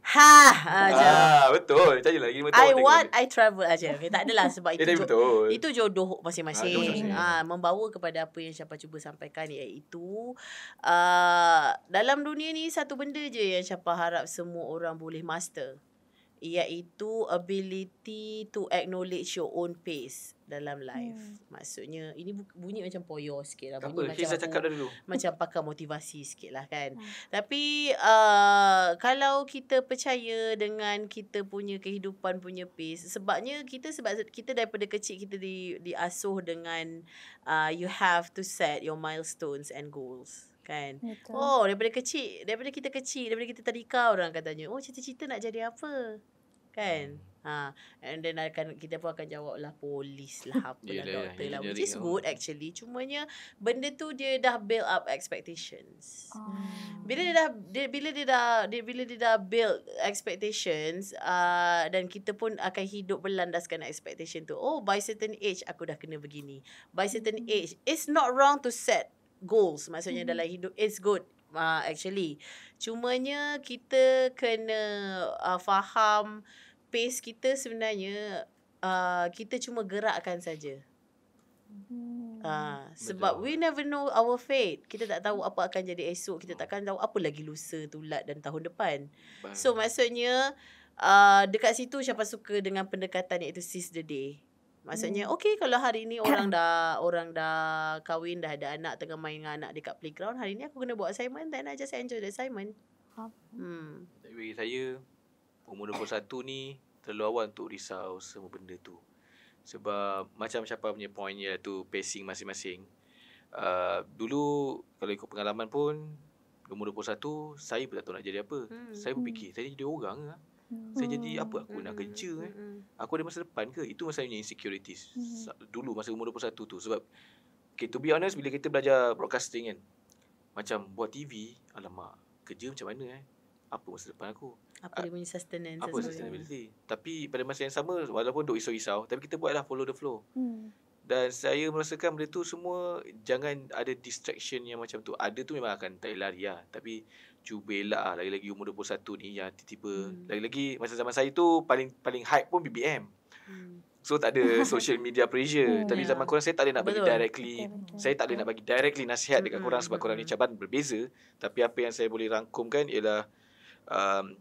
Ha, aja. Ha, ah, betul. Saya lagi lima tahun. I want I travel aja. Okay, tak adalah sebab itu. Jod- itu jodoh masing-masing. Ha, ha, membawa kepada apa yang siapa cuba sampaikan iaitu uh, dalam dunia ni satu benda je yang siapa harap semua orang boleh master iaitu ability to acknowledge your own pace dalam life. Hmm. Maksudnya ini bunyi macam poyo sikit lah. Bunyi macam aku, cakap dulu. Macam pakar motivasi sikit lah kan. Hmm. Tapi uh, kalau kita percaya dengan kita punya kehidupan punya pace. Sebabnya kita sebab kita daripada kecil kita di, diasuh dengan uh, you have to set your milestones and goals kan Betul. oh daripada kecil daripada kita kecil daripada kita tadika orang katanya oh cita-cita nak jadi apa kan hmm. ha and then akan kita pun akan jawab lah polis lah apa lah doktor lah which is good actually cumanya benda tu dia dah build up expectations oh. bila dia dah dia, bila dia dah dia, bila dia dah build expectations uh, dan kita pun akan hidup berlandaskan expectation tu oh by certain age aku dah kena begini by certain hmm. age it's not wrong to set goals maksudnya mm-hmm. dalam hidup it's good uh, actually cuma nya kita kena uh, faham pace kita sebenarnya uh, kita cuma gerakkan saja Uh, sebab we never know our fate Kita tak tahu apa akan jadi esok Kita takkan tahu apa lagi lusa, tulat dan tahun depan So maksudnya uh, Dekat situ siapa suka dengan pendekatan Iaitu seize the day Maksudnya hmm. okey kalau hari ni orang dah orang dah kahwin dah ada anak tengah main dengan anak dekat playground hari ni aku kena buat assignment then I just enjoy the assignment. Ha. Hmm. Bagi saya umur 21 ni terlalu awal untuk risau semua benda tu. Sebab macam siapa punya point tu pacing masing-masing. Uh, dulu kalau ikut pengalaman pun umur 21 saya pun tak tahu nak jadi apa. Hmm. Saya pun fikir saya dia orang ke? Lah hmm. saya jadi apa aku hmm. nak hmm, kerja hmm. eh hmm. aku ada masa depan ke itu masa punya insecurities hmm. dulu masa umur 21 tu sebab okay, to be honest bila kita belajar broadcasting kan macam buat TV alamak kerja macam mana eh apa masa depan aku apa dia punya sustenance apa sustainability sebenarnya. tapi pada masa yang sama walaupun duk risau-risau tapi kita buatlah follow the flow hmm. dan saya merasakan benda tu semua jangan ada distraction yang macam tu ada tu memang akan tak lari lah tapi cuba lah lagi-lagi umur 21 ni yang tiba-tiba hmm. lagi-lagi masa zaman saya tu paling paling hype pun BBM. Hmm. So tak ada social media pressure hmm, tapi yeah. zaman korang saya tak ada nak Betul. bagi directly hmm. saya tak ada nak bagi directly nasihat hmm. dekat korang sebab korang ni hmm. cabaran berbeza tapi apa yang saya boleh rangkumkan ialah um,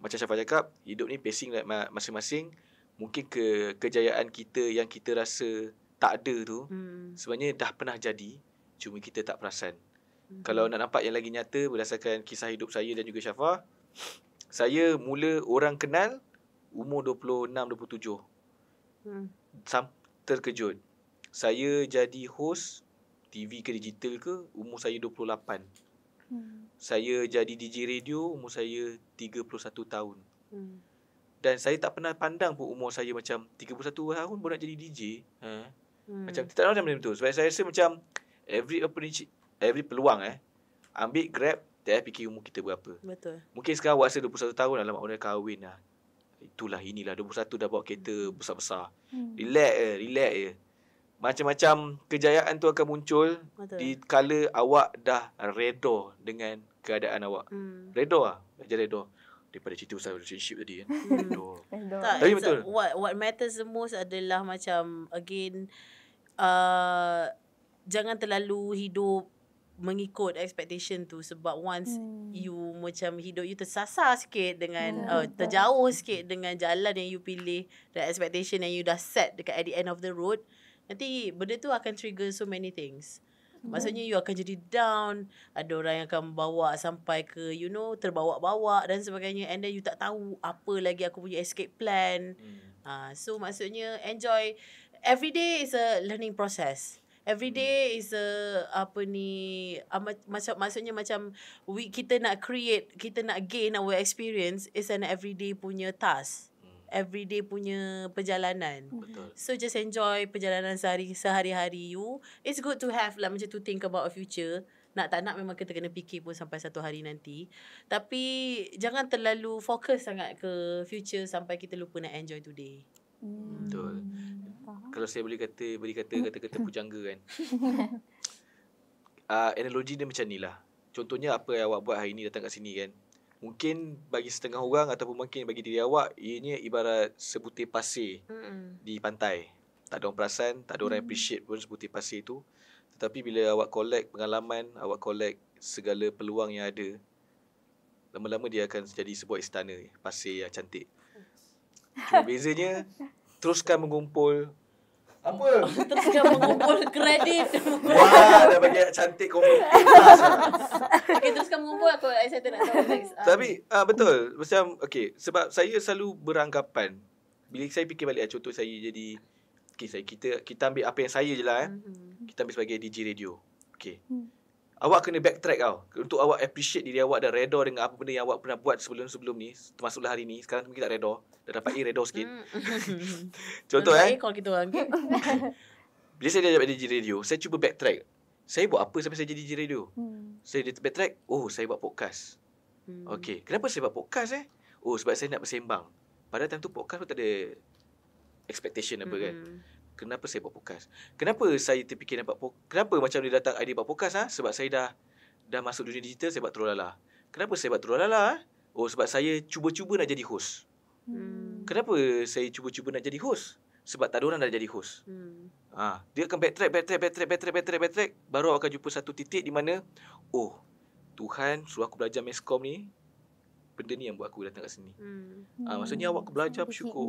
macam Syafa cakap hidup ni pacing masing-masing mungkin ke kejayaan kita yang kita rasa tak ada tu hmm. sebenarnya dah pernah jadi cuma kita tak perasan. Kalau hmm. nak nampak yang lagi nyata berdasarkan kisah hidup saya dan juga Syafa, saya mula orang kenal umur 26 27. Hmm. Sam- terkejut. Saya jadi host TV ke digital ke umur saya 28. Hmm. Saya jadi DJ radio umur saya 31 tahun. Hmm. Dan saya tak pernah pandang pun umur saya macam 31 tahun pun nak jadi DJ. Ha? Hmm. Macam tak tahu macam tu. Sebab saya rasa macam every opportunity, every peluang eh ambil grab tak fikir umur kita berapa betul mungkin sekarang awak rasa 21 tahun dalam awak kahwin lah itulah inilah 21 dah bawa kereta besar-besar hmm. relax je relax je macam-macam kejayaan tu akan muncul di kala awak dah redo dengan keadaan awak hmm. redo lah belajar redo daripada cerita usaha relationship tadi kan hmm. redo, tapi betul what, what matters the most adalah macam again uh, jangan terlalu hidup mengikut expectation tu sebab once hmm. you macam hidup you tersasar sikit dengan hmm. uh, terjauh sikit dengan jalan yang you pilih the expectation yang you dah set dekat at the end of the road nanti benda tu akan trigger so many things hmm. maksudnya you akan jadi down ada orang yang akan bawa sampai ke you know terbawa-bawa dan sebagainya and then you tak tahu apa lagi aku punya escape plan hmm. uh, so maksudnya enjoy every day is a learning process Every hmm. day hmm. is a apa ni macam maksudnya macam we kita nak create, kita nak gain our experience is an everyday punya task. Hmm. Everyday punya perjalanan. Betul. So just enjoy perjalanan sehari sehari-hari you. It's good to have lah macam to think about a future. Nak tak nak memang kita kena fikir pun sampai satu hari nanti. Tapi jangan terlalu fokus sangat ke future sampai kita lupa nak enjoy today. Hmm. Betul kalau saya boleh kata beri kata kata-kata pujangga kan. Uh, analogi dia macam ni lah. Contohnya apa yang awak buat hari ni datang kat sini kan. Mungkin bagi setengah orang ataupun mungkin bagi diri awak ianya ibarat sebutir pasir mm di pantai. Tak ada orang perasan, tak ada orang appreciate pun sebutir pasir tu. Tetapi bila awak collect pengalaman, awak collect segala peluang yang ada, lama-lama dia akan jadi sebuah istana pasir yang cantik. Cuma bezanya, teruskan mengumpul apa? Oh, teruskan mengumpul kredit. Wah, dah bagi cantik kau. okay, teruskan mengumpul aku excited nak tahu next. Tapi uh, betul. Macam okay, sebab saya selalu beranggapan bila saya fikir balik ah, contoh saya jadi okay, saya kita kita ambil apa yang saya je lah eh. Mm-hmm. Kita ambil sebagai DJ radio. Okay. Hmm. Awak kena backtrack tau Untuk awak appreciate diri awak Dan redor dengan apa benda Yang awak pernah buat sebelum-sebelum ni Termasuklah hari ni Sekarang mungkin tak redor Dah dapat A redor sikit hmm. Contoh eh kalau kita orang Bila saya dapat DJ Radio Saya cuba backtrack Saya buat apa sampai saya jadi DJ Radio hmm. Saya backtrack Oh saya buat podcast hmm. Okay Kenapa saya buat podcast eh Oh sebab saya nak bersembang Pada time tu podcast pun tak ada Expectation apa kan. hmm. kan kenapa saya buat podcast? Kenapa saya terfikir nak buat po- kenapa macam dia datang idea buat podcast ah? Ha? Sebab saya dah dah masuk dunia digital saya buat troll lala. Kenapa saya buat troll lala? Ah? Oh sebab saya cuba-cuba nak jadi host. Hmm. Kenapa saya cuba-cuba nak jadi host? Sebab tak ada orang nak jadi host. Hmm. Ha, dia akan backtrack, backtrack, backtrack, backtrack, backtrack, backtrack. Baru akan jumpa satu titik di mana, oh, Tuhan suruh aku belajar meskom ni, benda ni yang buat aku datang kat sini. Hmm. Ah, maksudnya awak aku belajar bersyukur.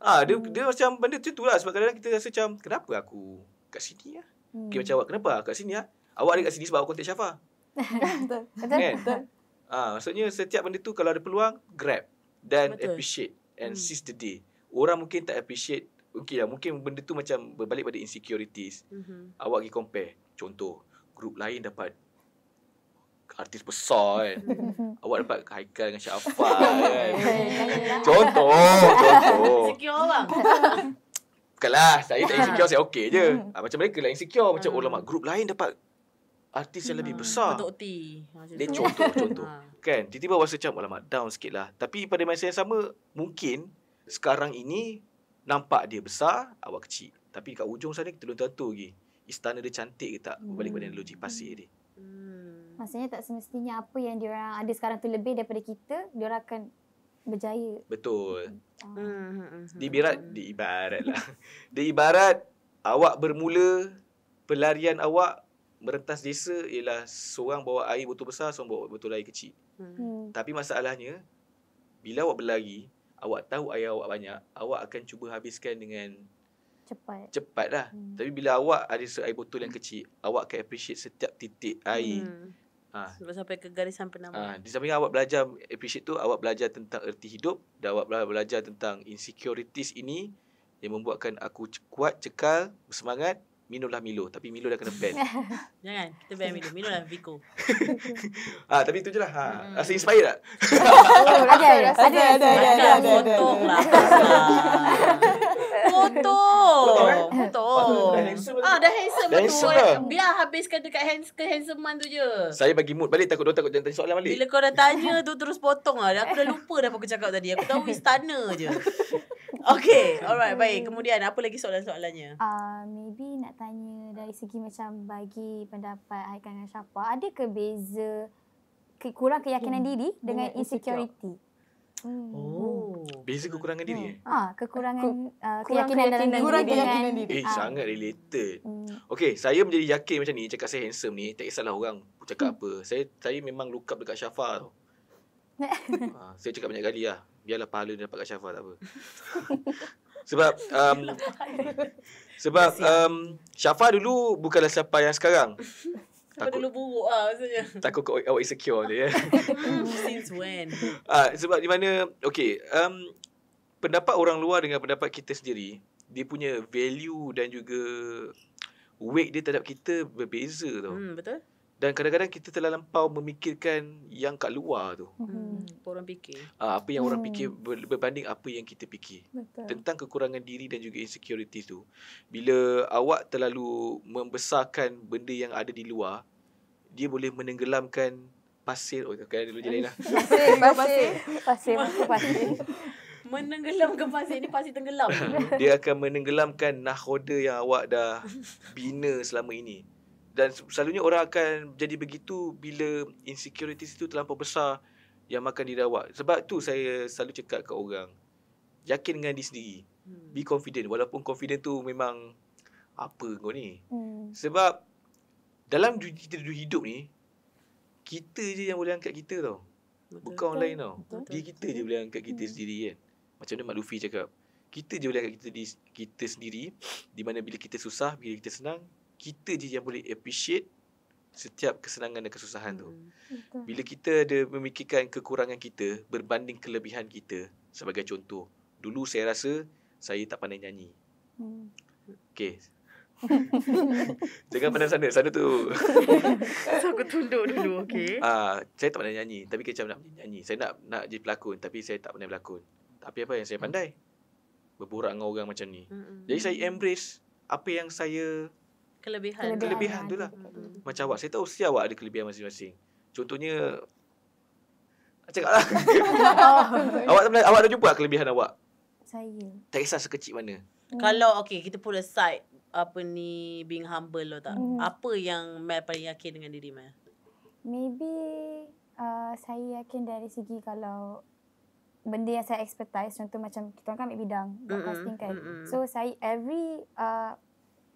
Ah, dia, dia lah. macam benda tu tu lah. Sebab kadang-kadang kita rasa macam, kenapa aku kat sini lah? Hmm. Okay, macam awak, kenapa kat sini lah? Awak ada kat sini sebab awak kontak Syafa. Betul. Kan? Ah, maksudnya setiap benda tu kalau ada peluang, grab. Dan Betul. appreciate. And hmm. seize the day. Orang mungkin tak appreciate Okay lah, mungkin benda tu macam berbalik pada insecurities. hmm Awak pergi compare. Contoh, grup lain dapat artis besar kan. awak dapat Haikal dengan Syafa kan. Eh, eh, eh, contoh, contoh. Bukanlah, saya tak insecure, saya okey je. Ha, macam mereka lah insecure. Macam hmm. ulama oh, grup lain dapat artis yang lebih hmm. besar. Patut uti. Dia contoh, contoh. Ha. kan, tiba-tiba rasa macam, ulama oh, down sikit lah. Tapi pada masa yang sama, mungkin sekarang ini, nampak dia besar, awak kecil. Tapi kat ujung sana, kita lontar tentu lagi. Istana dia cantik ke tak? Hmm. Balik pada analogi pasir dia. Maksudnya tak semestinya apa yang dia orang ada sekarang tu lebih daripada kita, dia orang akan berjaya. Betul. Ah. Hmm, hmm, hmm, hmm. Di ibarat di ibarat lah. di ibarat awak bermula pelarian awak merentas desa ialah seorang bawa air botol besar, seorang bawa botol air kecil. Hmm. Tapi masalahnya bila awak berlari, awak tahu air awak banyak, awak akan cuba habiskan dengan cepat. Cepatlah. Hmm. Tapi bila awak ada seair botol yang kecil, awak akan appreciate setiap titik air. Hmm. Sebab sampai ke garis sampai nama. Ah, di samping awak belajar appreciate tu, awak belajar tentang erti hidup dan awak belajar tentang insecurities ini yang membuatkan aku kuat, cekal, bersemangat, minumlah Milo. Tapi Milo dah kena ban. Jangan, kita ban Milo. Milo lah Vico. ah, tapi tu je lah. Ha. Hmm. Rasa inspired tak? Ada, ada, ada. Ada, ada, ada. Ada, ada, ada. nombor dua lah. Biar habiskan dekat hands, ke handsome tu je Saya bagi mood balik Takut dia takut jangan tanya soalan balik Bila korang tanya tu terus potong lah Aku dah lupa dah apa aku cakap tadi Aku tahu istana je Okay alright baik Kemudian apa lagi soalan-soalannya uh, Maybe nak tanya dari segi macam Bagi pendapat Haikal dengan Syafa Adakah beza kurang keyakinan hmm. diri dengan, dengan insecurity? Oh. oh, beza kekurangan diri eh? Ah, kekurangan Ke, uh, ah, keyakinan, keyakinan dalam kurang diri. Kurang eh, keyakinan diri. Eh, ah. sangat related. Ah. Hmm. Okay, saya menjadi yakin macam ni, cakap saya handsome ni, tak kisahlah orang cakap hmm. apa. Saya saya memang look up dekat Syafa tu. ah, saya cakap banyak kali lah. Biarlah pahala dia dapat kat Syafa tak apa. sebab um, sebab um, Syafa dulu bukanlah siapa yang sekarang takut lu buruk lah maksudnya. Takut kau awak insecure dia. Eh? Since when? Ah, uh, sebab di mana, okay. Um, pendapat orang luar dengan pendapat kita sendiri, dia punya value dan juga weight dia terhadap kita berbeza tau. Hmm, betul dan kadang-kadang kita telah lampau memikirkan yang kat luar tu. Mm-hmm. Hmm. Orang fikir. Uh, apa yang hmm. orang fikir hmm. berbanding apa yang kita fikir. Betul. Tentang kekurangan diri dan juga insecurity tu. Bila awak terlalu membesarkan benda yang ada di luar, dia boleh menenggelamkan pasir. Oh, kan dulu jadi lah. Pasir, pasir. Pasir, pasir. Menenggelamkan pasir ni pasti tenggelam. dia akan menenggelamkan nahoda yang awak dah bina selama ini dan selalunya orang akan jadi begitu bila insecurities itu terlalu besar yang makan dirawat. Sebab tu saya selalu cakap ke orang, yakin dengan diri sendiri. Hmm. Be confident. Walaupun confident tu memang apa kau ni. Hmm. Sebab dalam kita hidup ni, kita je yang boleh angkat kita tau. Bukan orang lain tau. dia kita je boleh angkat kita hmm. sendiri kan. Macam mana Mak Lufi cakap. Kita je boleh angkat kita, di, kita sendiri. Di mana bila kita susah, bila kita senang, kita je yang boleh appreciate setiap kesenangan dan kesusahan hmm. tu. Bila kita ada memikirkan kekurangan kita berbanding kelebihan kita. Sebagai contoh, dulu saya rasa saya tak pandai nyanyi. Hmm. Okay. Jangan pandai sana, sana tu. so, aku tunduk dulu, okay. Ah, saya tak pandai nyanyi, tapi macam nak nyanyi. Saya nak nak jadi pelakon, tapi saya tak pandai pelakon. Tapi apa yang saya pandai? Berbual dengan orang macam ni. Hmm, hmm. Jadi, saya embrace apa yang saya kelebihan kelebihan, kelebihan tu lah hmm macam awak saya tahu setiap awak ada kelebihan masing-masing contohnya cakap lah awak tak awak dah jumpa kelebihan awak saya tak kisah sekecil mana mm. kalau okay kita pula side apa ni being humble lo tak mm. apa yang Mel paling yakin dengan diri Mel maybe uh, saya yakin dari segi kalau benda yang saya expertise contoh macam kita orang kan ambil bidang broadcasting kan mm-hmm. so saya every uh,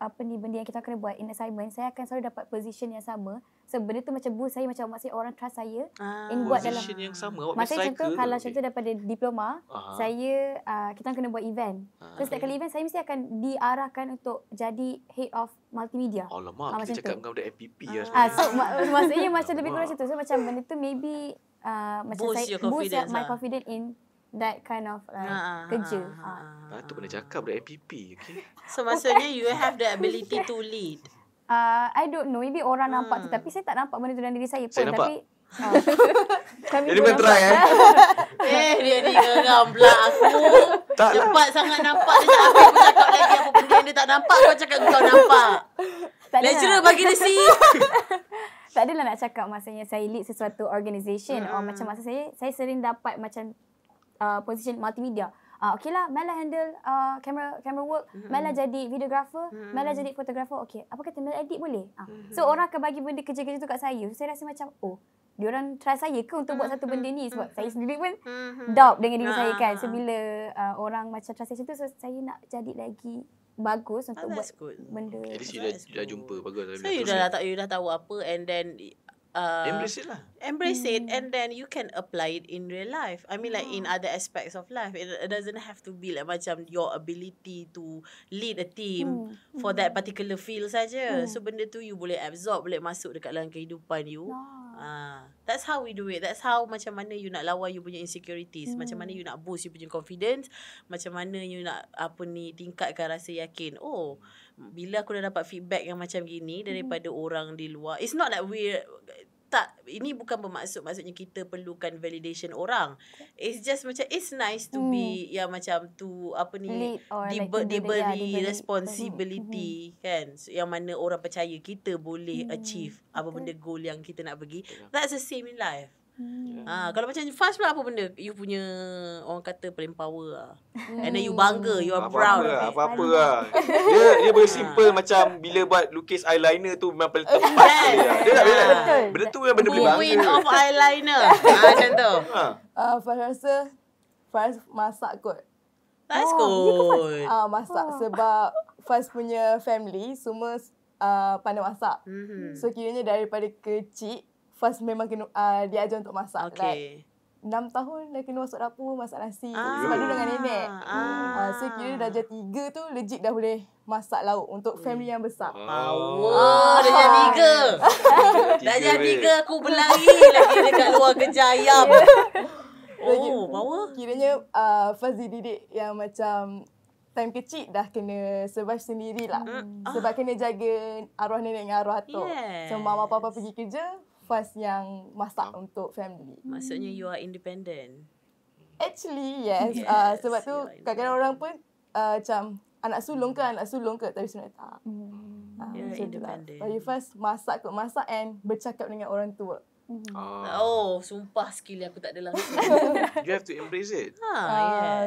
apa ni benda yang kita kena buat in assignment saya akan selalu dapat position yang sama sebenarnya so, tu macam bu saya macam masih orang trust saya ah. in buat position dalam position yang sama awak macam contoh ke? kalau okay. contoh daripada diploma ah. saya uh, kita kena buat event ah. so setiap kali event saya mesti akan diarahkan untuk jadi head of multimedia alamak ah, kita macam cakap dengan MPP lah ah. lah sebenarnya so, maksudnya macam lebih kurang macam so macam benda tu maybe uh, macam ah, Bose saya boost my lah. confidence in that kind of uh, uh, kerja. Uh, uh, uh. Ah, tu pernah ah. cakap dari MPP, okay? So maksudnya you have the ability to lead. Uh, I don't know. Maybe orang hmm. nampak tu. Tapi saya tak nampak benda tu dalam diri saya pun. Saya nampak. Tapi, uh, Kami Jadi pun try eh. eh dia ni geram pula aku. Tak lah. Cepat lah. sangat nampak dia tak aku cakap lagi apa benda yang dia tak nampak kau cakap kau nampak. Tak Lecturer lah. bagi dia si. tak adalah nak cakap masanya saya lead sesuatu organisation hmm. or macam masa saya saya sering dapat macam uh, position multimedia. Uh, okay lah, Mela lah handle uh, camera camera work, mm-hmm. Mela lah jadi videographer, mm-hmm. Mela lah jadi photographer, okay. Apa kata Mela edit boleh? Uh. Mm-hmm. So orang akan bagi benda kerja-kerja tu kat saya. saya rasa macam, oh, diorang try saya ke untuk buat satu benda ni? Sebab mm-hmm. saya sendiri pun mm-hmm. doubt dengan diri saya kan. So ah. bila uh, orang macam try saya macam tu, so saya nak jadi lagi bagus untuk oh, buat good. benda. Jadi saya dah, dah jumpa, bagus. Saya so, dah, dah, dah tahu apa and then Uh, embrace it lah. Embrace mm. it hmm. and then you can apply it in real life. I mean like mm. in other aspects of life. It, it doesn't have to be like macam your ability to lead a team mm. for mm. that hmm. particular field saja. Mm. So benda tu you boleh absorb, boleh masuk dekat dalam kehidupan you. Ah, uh, that's how we do it. That's how macam mana you nak lawan you punya insecurities, mm. macam mana hmm. you nak boost you punya confidence, macam mana you nak apa ni tingkatkan rasa yakin. Oh, bila aku dah dapat feedback yang macam gini mhm. daripada mm. orang di luar it's not like we tak ini bukan bermaksud maksudnya kita perlukan validation orang it's just macam it's nice to mm. be hmm. yang macam tu apa ni diberi like di, di ya, responsibility mm kan so, yang mana orang percaya kita boleh mm. achieve apa benda goal yang kita nak pergi that's the same in life Hmm. Ah, kalau macam fast pula apa benda you punya orang kata paling power lah. Hmm. And then you bangga, you are apa proud. Lah, apa-apa lah. Dia dia boleh ah. simple ha. macam bila buat lukis eyeliner tu memang paling tepat. Yes. Dia tak bila. Benda tu yang benda boleh bangga. Queen of eyeliner. ah, macam tu. Ha. Ah, Fas rasa Fas masak kot. That's oh, good. Ah, masak oh. sebab Fas punya family semua uh, pandai masak. Mm-hmm. So, kiranya daripada kecil first memang kena uh, diajar untuk masak. Okay. Like, 6 tahun dah kena masuk dapur masak nasi. Ah. Sebab dulu dengan nenek. Ah. Uh, so kira darjah 3 tu legit dah boleh masak lauk untuk family yang besar. Wow. Oh, oh, dah jadi tiga. dah jadi tiga aku berlari lagi dekat luar kerja ayam. Yeah. Oh, bawa. Kiranya uh, first dididik yang macam time kecil dah kena survive sendirilah. Uh, uh. Sebab ah. kena jaga arwah nenek dengan arwah atuk. Yes. So, mama papa pergi kerja, breakfast yang masak oh. untuk family. Maksudnya hmm. you are independent. Actually, yes. yes uh, sebab tu kadang-kadang orang pun uh, macam anak sulung ke, anak sulung ke. Tapi sebenarnya tak. Mm. Uh, You're independent. Tu lah. But you first masak ke masak and bercakap dengan orang tua. Mm. Uh. Oh, sumpah skill aku tak ada langsung. you have to embrace it. Ha, uh,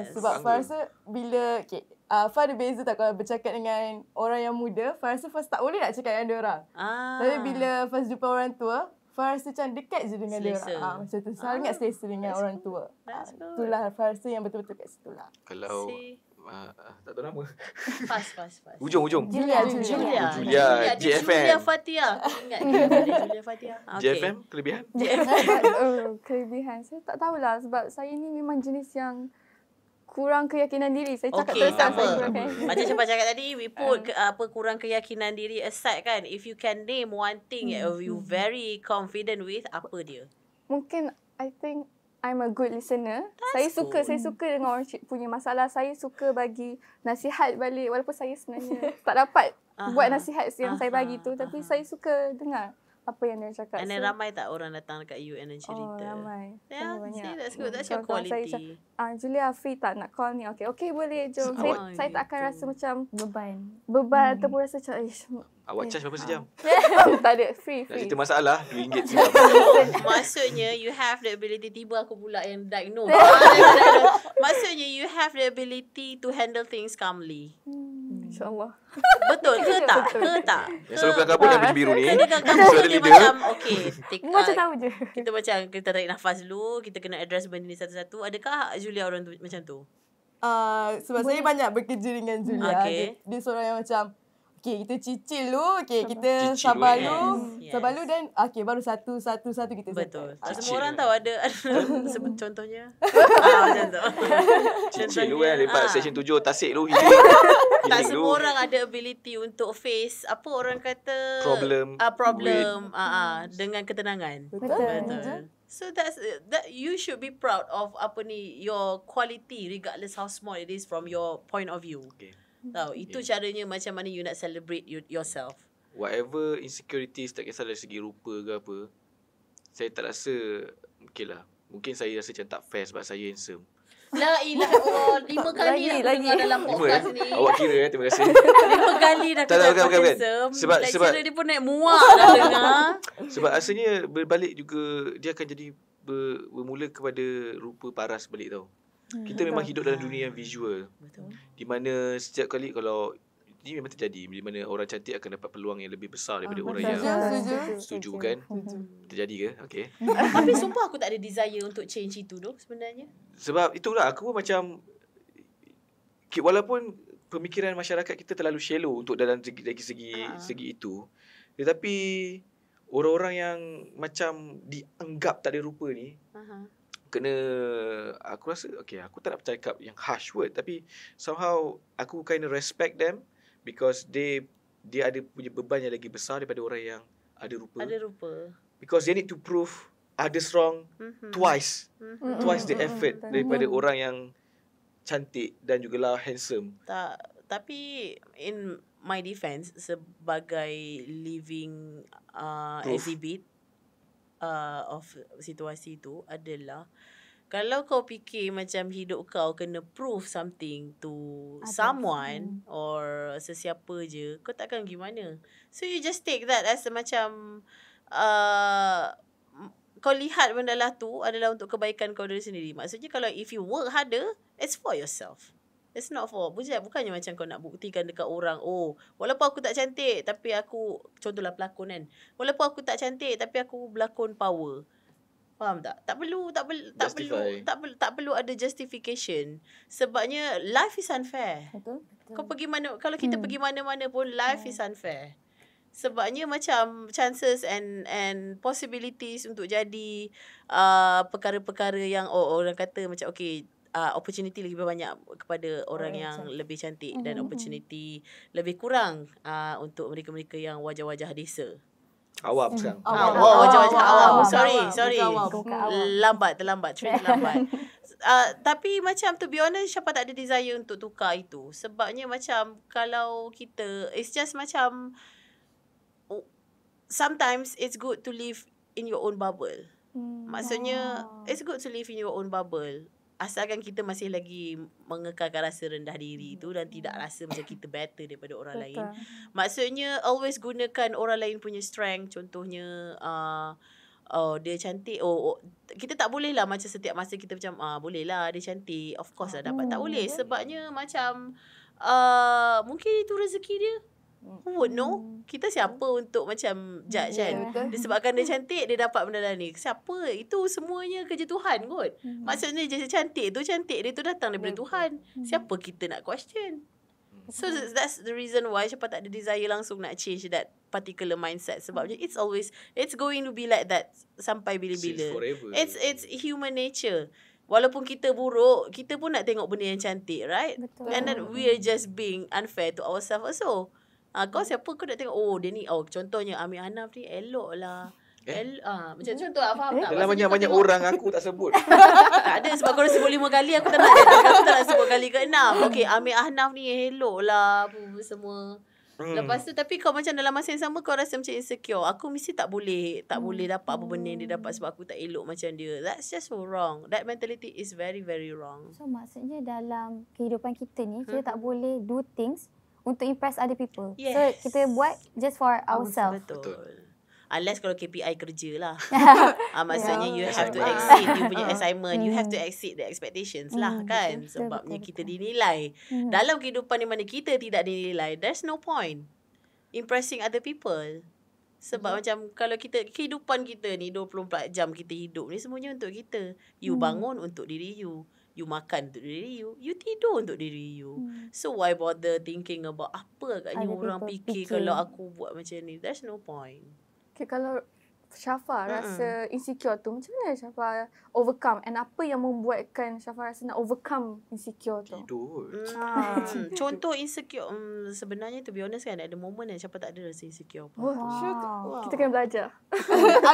yes. Sebab Far rasa bila, okay, uh, Far ada beza tak kalau bercakap dengan orang yang muda, Far rasa first tak boleh nak cakap dengan dia orang. Ah. Tapi bila first jumpa orang tua, Farah rasa macam dekat je dengan selesa. dia. Ah, ha, macam tu. Ah, sangat ah, selesa dengan that's orang tua. Ah, itulah ha, Farah rasa yang betul-betul kat situ lah. Kalau... Uh, tak tahu nama. Pas, pas, pas. Ujung, ujung. Julia, Julia. Julia, Julia. Julia. Julia, Julia Fatia. Ingat Julia Fatia. Okay. JFM, kelebihan? JFM. Oh, kelebihan. Saya tak tahulah sebab saya ni memang jenis yang kurang keyakinan diri saya cakap okay, terus apa macam siapa cakap tadi we put ah. ke, apa kurang keyakinan diri aside kan if you can name one thing hmm, that hmm you very confident with apa dia mungkin i think i'm a good listener That's saya cool. saya suka dengan orang punya masalah saya suka bagi nasihat balik walaupun saya sebenarnya tak dapat uh-huh. buat nasihat yang uh-huh. saya bagi tu tapi uh-huh. saya suka dengar apa yang dia cakap. And then so, ramai tak orang datang dekat you and then oh, cerita. Oh, ramai. Yeah, see, banyak. that's good. That's your quality. Saya cak, ah, Julia, free tak nak call ni? Okay, okay boleh. Jom. Saya, oh, saya tak akan rasa macam beban. Beban hmm. ataupun rasa macam, Awak charge berapa sejam? tak ada, free, free. Nak cerita masalah, RM2 Maksudnya, you have the ability, tiba aku pula yang diagnose. Ah, Maksudnya, you have the ability to handle things calmly. Hmm. InsyaAllah. Betul ke tak? Ke tak? Yang selalu kelakar pun yang biru ni. Kelakar pun dia macam, okay. Take, macam tahu je. Kita macam, kita tarik nafas dulu, kita kena address benda ni satu-satu. Adakah Julia orang macam tu? Ah, sebab saya banyak bekerja dengan Julia. Okay. Dia, dia seorang yang macam, Okay, kita cicil dulu. Okay, kita sabalu, sabar Yes. Sabar dan okay, baru satu, satu, satu kita Betul. Ah, semua cicil orang tahu ada, ada contohnya. ah, macam Cicil dulu kan, lepas ah. session tujuh, tasik dulu. tak semua orang ada ability untuk face, apa orang kata? Problem. Ah, problem ah, ah, dengan ketenangan. Betul. Betul. Betul. So that's that you should be proud of apa ni your quality regardless how small it is from your point of view. Okay. Tahu, itu caranya macam mana you nak celebrate yourself. Whatever insecurities tak kisah dari segi rupa ke apa, saya tak rasa okay lah. Mungkin saya rasa macam tak fair sebab saya handsome. La ilaha lima kali lagi, lah lagi. dalam podcast lima, eh? ni. Awak kira ya, terima kasih. lima kali dah kena bukan, bukan, Sebab sebab dia pun naik muak dah dengar. Sebab asalnya berbalik juga dia akan jadi ber, bermula kepada rupa paras balik tau. Hmm, kita hmm, memang hidup dalam dunia yang visual. Betul. Di mana setiap kali kalau ini memang terjadi di mana orang cantik akan dapat peluang yang lebih besar daripada ah, orang yang setuju, setuju, setuju kan? Hmm. Setuju. Terjadi ke? Okay. Tapi sumpah aku tak ada desire untuk change itu doh sebenarnya. Sebab itulah aku pun macam walaupun pemikiran masyarakat kita terlalu shallow untuk dalam segi dari segi, ha. segi itu. Tetapi orang-orang yang macam dianggap tak ada rupa ni, kena aku rasa okay aku tak nak cakap yang harsh word tapi somehow aku kind of respect them because they dia ada punya beban yang lagi besar daripada orang yang ada rupa ada rupa because they need to prove ada strong mm-hmm. twice mm-hmm. twice the effort mm-hmm. daripada mm orang yang cantik dan juga lah handsome tak tapi in my defense sebagai living uh, exhibit uh, of situasi tu adalah kalau kau fikir macam hidup kau kena prove something to Atau someone hmm. or sesiapa je kau takkan pergi mana so you just take that as macam uh, kau lihat benda lah tu adalah untuk kebaikan kau dari sendiri maksudnya kalau if you work harder it's for yourself It's not for bujang Bukannya macam kau nak buktikan dekat orang Oh Walaupun aku tak cantik Tapi aku Contohlah pelakon kan Walaupun aku tak cantik Tapi aku berlakon power Faham tak? Tak perlu Tak perlu tak perlu, tak perlu tak perlu ada justification Sebabnya Life is unfair Betul Kau pergi mana Kalau kita hmm. pergi mana-mana pun Life yeah. is hmm. unfair Sebabnya macam chances and and possibilities untuk jadi uh, perkara-perkara yang oh, orang kata macam okay uh, opportunity lebih banyak kepada orang oh, yang cantik. lebih cantik mm-hmm. dan opportunity lebih kurang uh, untuk mereka-mereka yang wajah-wajah desa. Awam mm-hmm. sekarang. Awam. Oh, wajah-wajah awam. awam. Sorry, sorry. Awam. Lambat, terlambat, train terlambat. Uh, tapi macam to be honest siapa tak ada desire untuk tukar itu sebabnya macam kalau kita it's just macam oh, sometimes it's good to live in your own bubble mm. maksudnya it's good to live in your own bubble asalkan kita masih lagi mengekalkan rasa rendah diri hmm. tu dan tidak hmm. rasa macam kita better daripada orang Betul. lain. Maksudnya always gunakan orang lain punya strength contohnya uh, oh dia cantik oh, oh kita tak boleh lah macam setiap masa kita macam ah boleh lah dia cantik of course lah dapat hmm. tak boleh sebabnya macam uh, mungkin itu rezeki dia Who would know? Kita siapa hmm. untuk macam judge yeah, kan? Disebabkan dia cantik, dia dapat benda ni. Siapa? Itu semuanya kerja Tuhan kot. Hmm. Maksudnya jadi cantik tu cantik. Dia tu datang daripada betul. Tuhan. Hmm. Siapa kita nak question? Hmm. So that's the reason why siapa tak ada desire langsung nak change that particular mindset sebabnya hmm. it's always it's going to be like that sampai bila-bila. It's it's human nature. Walaupun kita buruk, kita pun nak tengok benda yang cantik, right? Betul. And then we are just being unfair to ourselves also. Ah, kau siapa kau nak tengok? Oh, dia ni. Oh, contohnya Amir Hanaf ni elok lah. Eh? El, eh? ah, macam hmm? contoh apa? Ah, faham eh? tak? Dalam banyak-banyak orang aku tak sebut. tak ada sebab kau sebut lima kali aku tak nak aku tak nak sebut kali ke enam. Okey, Amir Ahnaf ni elok lah semua. Hmm. Lepas tu tapi kau macam dalam masa yang sama kau rasa macam insecure. Aku mesti tak boleh, tak hmm. boleh dapat apa benda yang dia dapat sebab aku tak elok macam dia. That's just so wrong. That mentality is very very wrong. So maksudnya dalam kehidupan kita ni hmm. kita tak boleh do things untuk impress other people. Yes. So kita buat just for ourselves. Betul. Betul. Unless kalau KPI kerja lah. uh, maksudnya yeah, you have to exceed you punya uh-huh. assignment. you have to mm-hmm. exceed the expectations lah mm-hmm. kan. Sebabnya kita dinilai. Mm-hmm. Dalam kehidupan di mana kita tidak dinilai, there's no point impressing other people. Sebab yeah. macam kalau kita, kehidupan kita ni 24 jam kita hidup ni semuanya untuk kita. You bangun untuk diri you you makan untuk diri you, you tidur untuk diri you. Hmm. So why bother thinking about apa agaknya orang fikir, fikir kalau aku buat macam ni? there's no point. Okay, kalau Syafa mm-hmm. rasa insecure tu macam mana Syafa overcome and apa yang membuatkan Syafa rasa nak overcome insecure tu tidur hmm, ah. contoh insecure um, sebenarnya tu, be honest kan ada moment yang Syafa tak ada rasa insecure apa-apa wow. Wow. kita kena belajar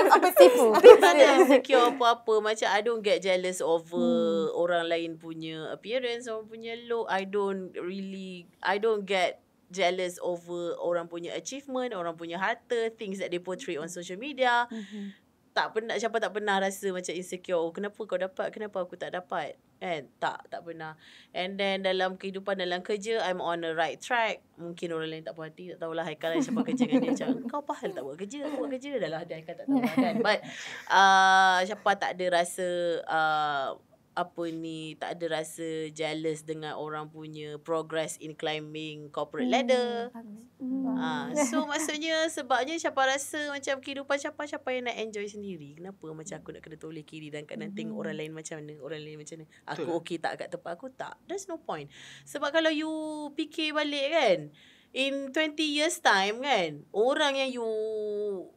apa tipu tak ada insecure apa-apa macam I don't get jealous over hmm. orang lain punya appearance orang punya look I don't really I don't get jealous over orang punya achievement, orang punya harta, things that they portray on mm-hmm. social media. Mm-hmm. Tak pernah siapa tak pernah rasa macam insecure. Oh, kenapa kau dapat? Kenapa aku tak dapat? Kan? Tak, tak pernah. And then dalam kehidupan dalam kerja, I'm on the right track. Mungkin orang lain tak puas hati, tak tahulah Haikal lah siapa kerja dengan dia. Macam, kau pahal tak buat kerja? Aku buat kerja dah lah. Haikal tak tahu lah kan. But, uh, siapa tak ada rasa uh, apa ni tak ada rasa jealous dengan orang punya progress in climbing corporate hmm. ladder. Ah, hmm. Ha, so maksudnya sebabnya siapa rasa macam kehidupan siapa siapa yang nak enjoy sendiri. Kenapa macam aku nak kena toleh kiri dan kanan hmm. tengok orang lain macam mana, orang lain macam mana. Aku okey tak kat tempat aku tak. There's no point. Sebab kalau you fikir balik kan, In 20 years time kan Orang yang you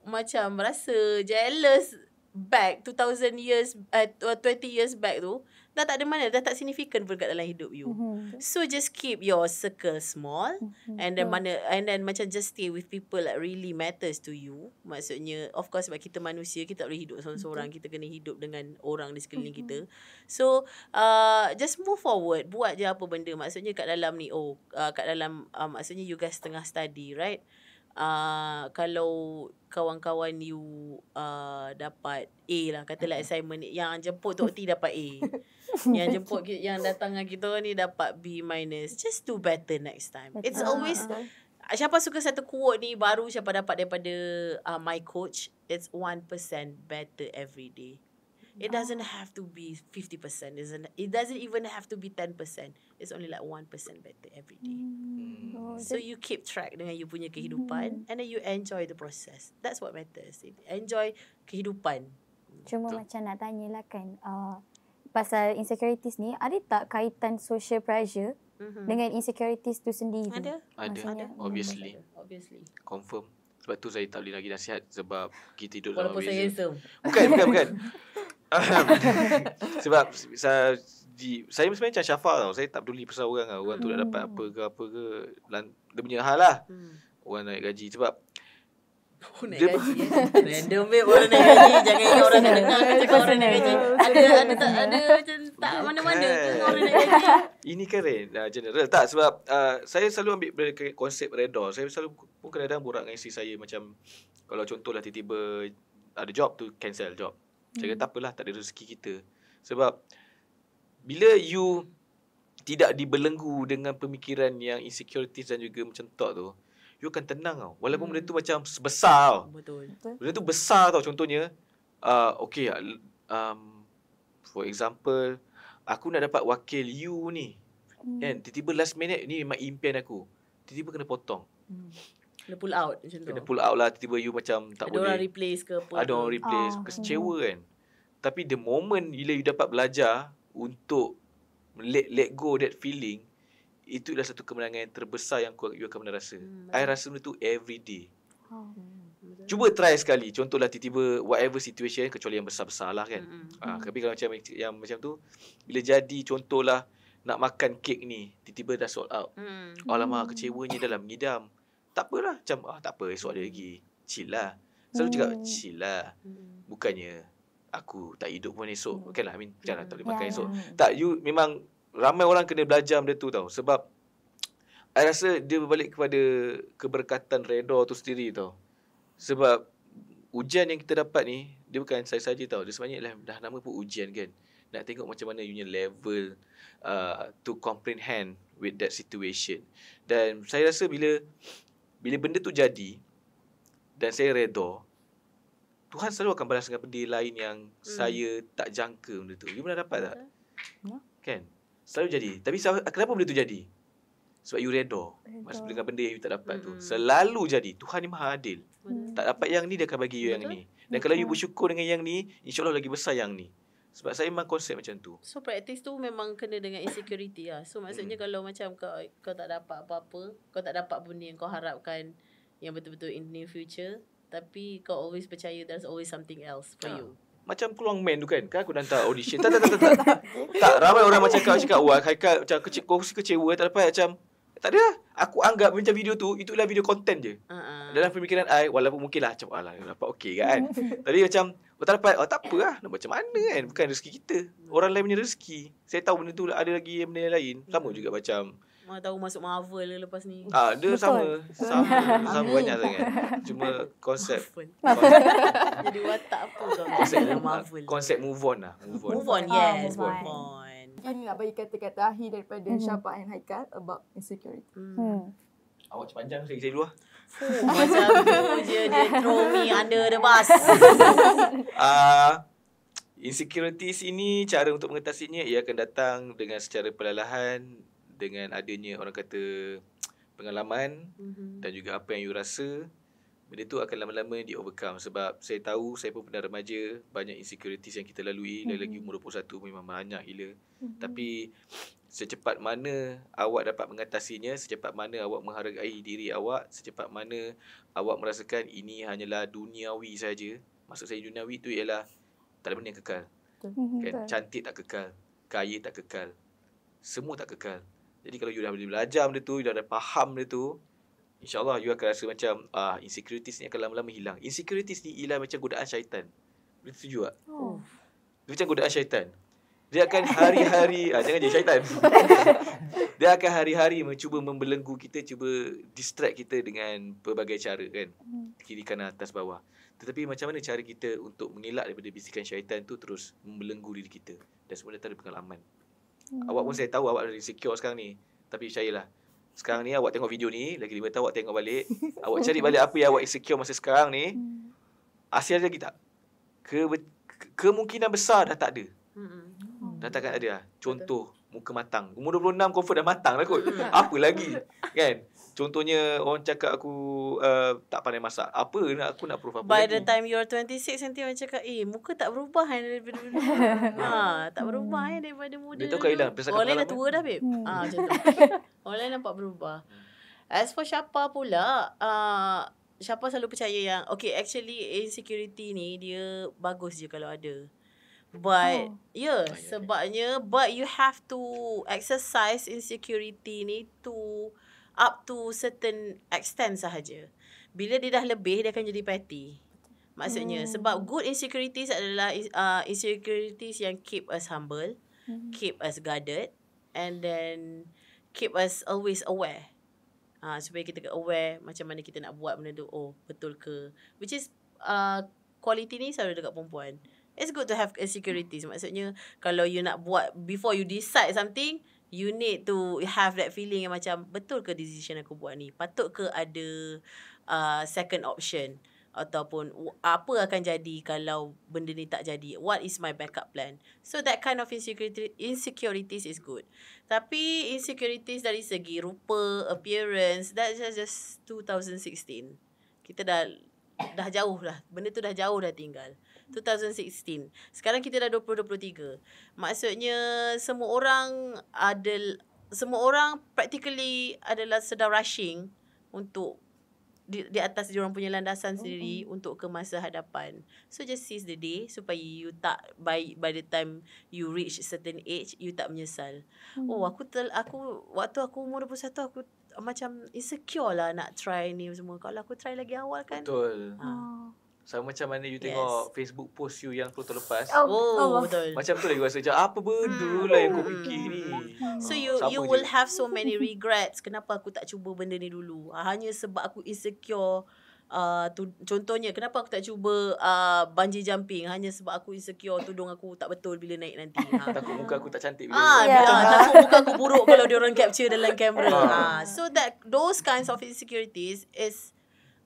Macam rasa Jealous back 2000 years uh, 20 years back tu dah tak ada mana dah tak significant pun kat dalam hidup you mm-hmm. so just keep your circle small mm-hmm. and then mana and then macam just stay with people that really matters to you maksudnya of course sebab kita manusia kita tak boleh hidup seorang-seorang mm-hmm. kita kena hidup dengan orang di sekeliling mm-hmm. kita so uh, just move forward buat je apa benda maksudnya kat dalam ni oh uh, kat dalam uh, maksudnya you guys tengah study right Ah, kalau kawan-kawan you uh, dapat A lah katalah okay. assignment yang jemput Tok T dapat A yang jemput yang datang dengan kita ni dapat B minus just do better next time it's always ah, siapa suka satu quote ni baru siapa dapat daripada uh, my coach it's 1% better every day It doesn't have to be 50%. It doesn't, it doesn't even have to be 10%. It's only like 1% better every day. Mm. Oh, so you keep track dengan you punya kehidupan mm. and then you enjoy the process. That's what matters. Enjoy kehidupan. Cuma so. macam nak tanya lah kan, uh, pasal insecurities ni, ada tak kaitan social pressure mm-hmm. dengan insecurities tu sendiri? Ada. Ada. ada. Obviously. Obviously. Confirm. Sebab tu saya tak boleh lagi nasihat sebab kita duduk Walaupun dalam Walaupun saya handsome. Bukan, bukan, bukan. sebab saya saya sebenarnya macam Syafa tau. Saya tak peduli pasal orang lah. Orang tu nak dapat hmm. apa ke apa ke. Dan dia punya hal lah. Hmm. Orang naik gaji. Sebab Oh, naik gaji. Random be orang naik gaji. Jangan ingat orang nak dengar kata kau orang naik gaji. Ada ada tak macam tak mana-mana orang naik gaji. Ini kan uh, general. Tak sebab uh, saya selalu ambil konsep reda. Saya selalu pun kadang-kadang borak dengan isteri saya macam kalau contohlah tiba-tiba ada job tu cancel job. Saya kata hmm. apalah tak ada rezeki kita. Sebab bila you tidak dibelenggu dengan pemikiran yang insecurities dan juga macam tok tu, you akan tenang tau. Walaupun hmm. benda tu macam besar tau. Betul. Benda tu besar tau contohnya. Uh, okay, uh, um, for example, aku nak dapat wakil you ni. Hmm. Kan, tiba-tiba last minute ni memang impian aku. Tiba-tiba kena potong. Hmm. Kena pull out macam tu. Kena pull out lah. Tiba-tiba you macam tak Adoh boleh. Ada orang replace ke apa. Ada orang replace. Ah. Kesecewa hmm. kan. Tapi the moment bila you dapat belajar untuk let, let go that feeling, itu adalah satu kemenangan yang terbesar yang you akan pernah rasa. Hmm. I rasa benda tu every day. Oh. Hmm, Cuba try sekali. Contohlah tiba-tiba whatever situation kecuali yang besar-besar lah kan. Hmm. hmm ah, tapi kalau macam yang macam tu, bila jadi contohlah nak makan kek ni, tiba-tiba dah sold out. Hmm. Alamak, kecewanya dalam ngidam tak apalah macam ah tak apa esok ada lagi chill lah selalu hmm. cakap chill lah hmm. bukannya aku tak hidup pun esok hmm. okay lah I mean macam hmm. tak boleh makan yeah. esok tak you memang ramai orang kena belajar benda tu tau sebab I rasa dia berbalik kepada keberkatan redor tu sendiri tau sebab ujian yang kita dapat ni dia bukan saya saja tau dia sebenarnya lah, dah nama pun ujian kan nak tengok macam mana you level uh, to comprehend with that situation dan saya rasa bila bila benda tu jadi dan saya redha Tuhan selalu akan balas dengan benda lain yang hmm. saya tak jangka benda tu. You pernah dapat tak? Ya. Kan? Selalu jadi. Tapi kenapa benda tu jadi? Sebab you redha. Maksud dengan benda yang you tak dapat hmm. tu. Selalu jadi. Tuhan ni maha adil. Hmm. Tak dapat yang ni, dia akan bagi you Betul? yang ni. Dan kalau you bersyukur dengan yang ni, insyaAllah lagi besar yang ni. Sebab saya memang konsep macam tu. So praktis tu memang kena dengan insecurity lah. So maksudnya mm. kalau macam kau kau tak dapat apa-apa, kau tak dapat benda yang kau harapkan yang betul-betul in the near future, tapi kau always percaya there's always something else for ha. you. Macam keluar man tu kan? Kan aku hantar audition. tak, tak, tak, tak, tak. tak, ramai orang macam kau cakap, wah, kau macam kecil, kau kecewa, tak dapat macam, tak ada lah. Aku anggap macam video tu, itulah video content je. Uh-uh. Dalam pemikiran I, walaupun mungkin lah macam, alah, dapat okey kan? tapi macam, Oh, tak dapat. Oh, tak apa lah. Macam mana kan? Bukan rezeki kita. Orang lain punya rezeki. Saya tahu benda tu ada lagi benda yang lain. Sama hmm. juga macam... Mana tahu masuk Marvel ke lepas ni. Ah, dia Betul. sama. Sama. sama banyak sangat. Cuma konsep. Jadi watak apa konsep dalam Marvel. Konsep move on lah. Move on. Move on, ah, yes. Oh, move on. Move on. Ini nak bagi kata-kata akhir daripada hmm. Syafa and Haikal about insecurity. Hmm. hmm. Awak cepat panjang sikit dulu lah macam tu je dia throw me under the bus. Ah uh, insecurities ini cara untuk mengatasinya ia akan datang dengan secara perlahan dengan adanya orang kata pengalaman mm-hmm. dan juga apa yang you rasa benda tu akan lama-lama di overcome sebab saya tahu saya pun pernah remaja banyak insecurities yang kita lalui mm-hmm. lagi mhm. umur 21 memang banyak gila mm-hmm. tapi secepat mana awak dapat mengatasinya, secepat mana awak menghargai diri awak, secepat mana awak merasakan ini hanyalah duniawi saja. Maksud saya duniawi itu ialah tak ada benda yang kekal. Kan? Mhm, Cantik tak kekal, kaya tak kekal, semua tak kekal. Jadi kalau you dah belajar benda tu, you dah, dah faham benda tu, insyaAllah you akan rasa macam ah insecurities ni akan lama-lama hilang. Insecurities ni ialah macam godaan syaitan. Betul tu juga. Oh. macam godaan syaitan dia akan hari-hari ah, jangan jadi syaitan dia akan hari-hari mencuba membelenggu kita cuba distract kita dengan pelbagai cara kan hmm. kiri kanan atas bawah tetapi macam mana cara kita untuk mengelak daripada bisikan syaitan tu terus membelenggu diri kita dan semua datang dari pengalaman hmm. awak pun saya tahu awak dah secure sekarang ni tapi percayalah sekarang ni awak tengok video ni lagi lima tahun awak tengok balik awak cari balik apa yang awak secure masa sekarang ni hmm. Asyik hasil lagi tak ke, kemungkinan besar dah tak ada hmm. Dah takkan ada lah. Contoh, muka matang. Umur 26 confirm dah matang lah kot. Hmm. Apa lagi? Kan? Contohnya orang cakap aku uh, tak pandai masak. Apa nak aku nak proof apa By lagi? the time you are 26 nanti orang cakap eh muka tak berubah kan daripada dulu. ha, tak berubah eh daripada muda. Dia tahu kau hilang. Orang lain dah tua dah babe. Hmm. Ha, macam tu. Orang lain nampak berubah. Hmm. As for siapa pula, uh, ah, Syapa selalu percaya yang okay actually insecurity ni dia bagus je kalau ada. But oh. yeah, ya, oh, ya, yeah ya. sebabnya yeah. but you have to exercise insecurity ni to up to certain extent sahaja. Bila dia dah lebih dia akan jadi petty. Maksudnya hmm. sebab good insecurities adalah uh, insecurities yang keep us humble, hmm. keep us guarded and then keep us always aware. Ha, supaya kita aware macam mana kita nak buat benda tu. Oh, betul ke? Which is uh, quality ni selalu dekat perempuan. It's good to have insecurities. Maksudnya, kalau you nak buat, before you decide something, you need to have that feeling yang macam, betul ke decision aku buat ni? Patut ke ada uh, second option? Ataupun, apa akan jadi kalau benda ni tak jadi? What is my backup plan? So, that kind of insecurity, insecurities is good. Tapi, insecurities dari segi rupa, appearance, that is just 2016. Kita dah, dah jauh lah. Benda tu dah jauh dah tinggal. 2016. Sekarang kita dah 2023. Maksudnya semua orang ada semua orang practically adalah sedang rushing untuk di, di atas dia orang punya landasan mm sendiri untuk ke masa hadapan. So just seize the day supaya you tak by by the time you reach certain age you tak menyesal. Mm. Oh aku tel, aku waktu aku umur 21 aku macam insecure lah nak try ni semua. Kalau aku try lagi awal kan. Betul. Ha. Oh. Sama macam mana you yes. tengok Facebook post you yang perlu terlepas, Oh, oh, oh betul. Macam tu lah you rasa macam apa benda hmm. lah yang aku fikir hmm. ni. So you Sama you je. will have so many regrets. Kenapa aku tak cuba benda ni dulu? Ah, hanya sebab aku insecure. Uh, tu, contohnya kenapa aku tak cuba uh, Bungee jumping Hanya sebab aku insecure Tudung aku tak betul Bila naik nanti ha. Takut muka aku tak cantik bila ah, yeah. Yeah. Takut muka aku buruk Kalau dia orang capture Dalam kamera ha. So that Those kinds of insecurities Is uh,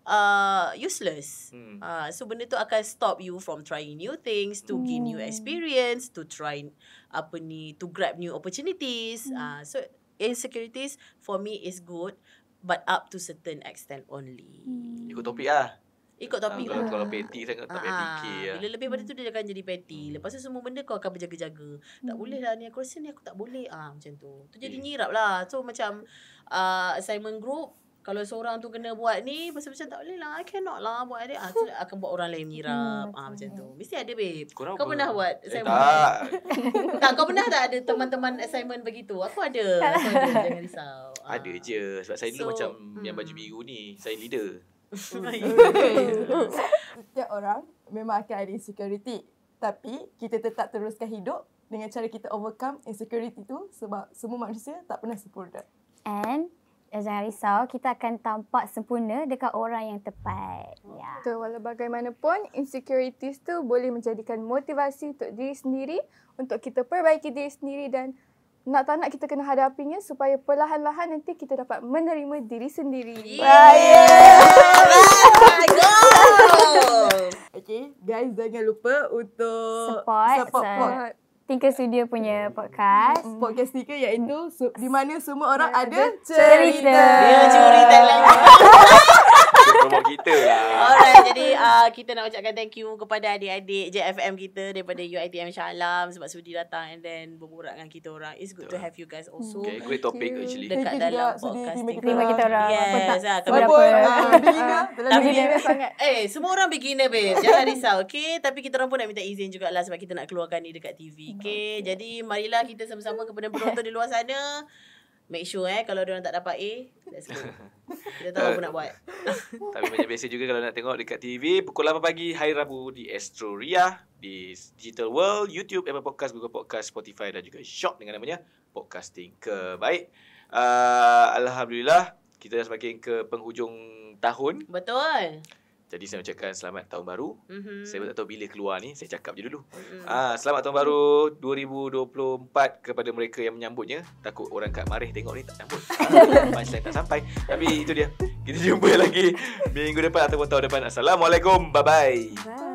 uh, useless. Hmm. Uh, so benda tu akan stop you from trying new things, to hmm. gain new hmm. experience, to try apa ni, to grab new opportunities. Hmm. Uh, so insecurities for me is good, but up to certain extent only. Hmm. Ikut topik lah. Ikut topik ha, kalau, lah. Kalau petty sangat, tak payah ah, fikir lah. Bila lebih pada tu, dia akan jadi petty. Hmm. Lepas tu semua benda kau akan berjaga-jaga. Hmm. Tak boleh lah ni, aku rasa ni aku tak boleh. Ah ha, macam tu. Tu jadi hmm. nyirap lah. So macam uh, assignment group, kalau seorang tu kena buat ni macam-macam tak boleh lah I cannot lah buat ni. ah, lah, akan buat orang lain mirap hmm, ah, macam tu mesti ada babe Kurang kau pernah buat eh, assignment eh, tak. tak kau pernah tak ada teman-teman assignment begitu aku ada jangan risau ah. ada je sebab saya dulu so, macam hmm. yang baju hmm. biru ni saya leader setiap orang memang akan ada insecurity tapi kita tetap teruskan hidup dengan cara kita overcome insecurity tu sebab semua manusia tak pernah sempurna and jangan risau kita akan tampak sempurna dekat orang yang tepat. Ya. Betul walau bagaimanapun insecurities tu boleh menjadikan motivasi untuk diri sendiri untuk kita perbaiki diri sendiri dan nak tak nak kita kena hadapinya supaya perlahan-lahan nanti kita dapat menerima diri sendiri. Yeah. Okay, guys jangan lupa untuk support, support, support. Tinker Studio punya podcast. mm Podcast Tinker iaitu su- di mana semua orang ada cerita. Dia cerita. promote kita lah. Alright, jadi uh, kita nak ucapkan thank you kepada adik-adik JFM kita daripada UITM Shalam sebab sudi datang and then berbual dengan kita orang. It's good Itulah. to have you guys also. Okay, great topic actually. Dekat thank dalam juga, podcast Terima kita orang. Yes, ha, ah, kepada ah, ah, Tapi beginner sangat. Eh, semua orang beginner babe. Jangan risau, okay? Tapi kita orang pun nak minta izin jugalah sebab kita nak keluarkan ni dekat TV, hmm, okay. Jadi, marilah kita sama-sama kepada penonton di luar sana make sure eh kalau dia tak dapat A let's go kita tahu apa eh, nak buat tapi banyak biasa juga kalau nak tengok dekat TV pukul 8 pagi hari Rabu di Astro Ria di Digital World YouTube Apple Podcast Google Podcast Spotify dan juga Shop dengan namanya Podcasting Kebaik uh, Alhamdulillah kita dah semakin ke penghujung tahun betul jadi saya ucapkan selamat tahun baru. Mm-hmm. Saya tak tahu bila keluar ni, saya cakap je dulu. Mm-hmm. Ah, selamat tahun baru 2024 kepada mereka yang menyambutnya. Takut orang kat Marih tengok ni tak nyambut. Masih tak sampai. Tapi itu dia. Kita jumpa lagi minggu depan ataupun tahun depan. Assalamualaikum. Bye-bye. bye bye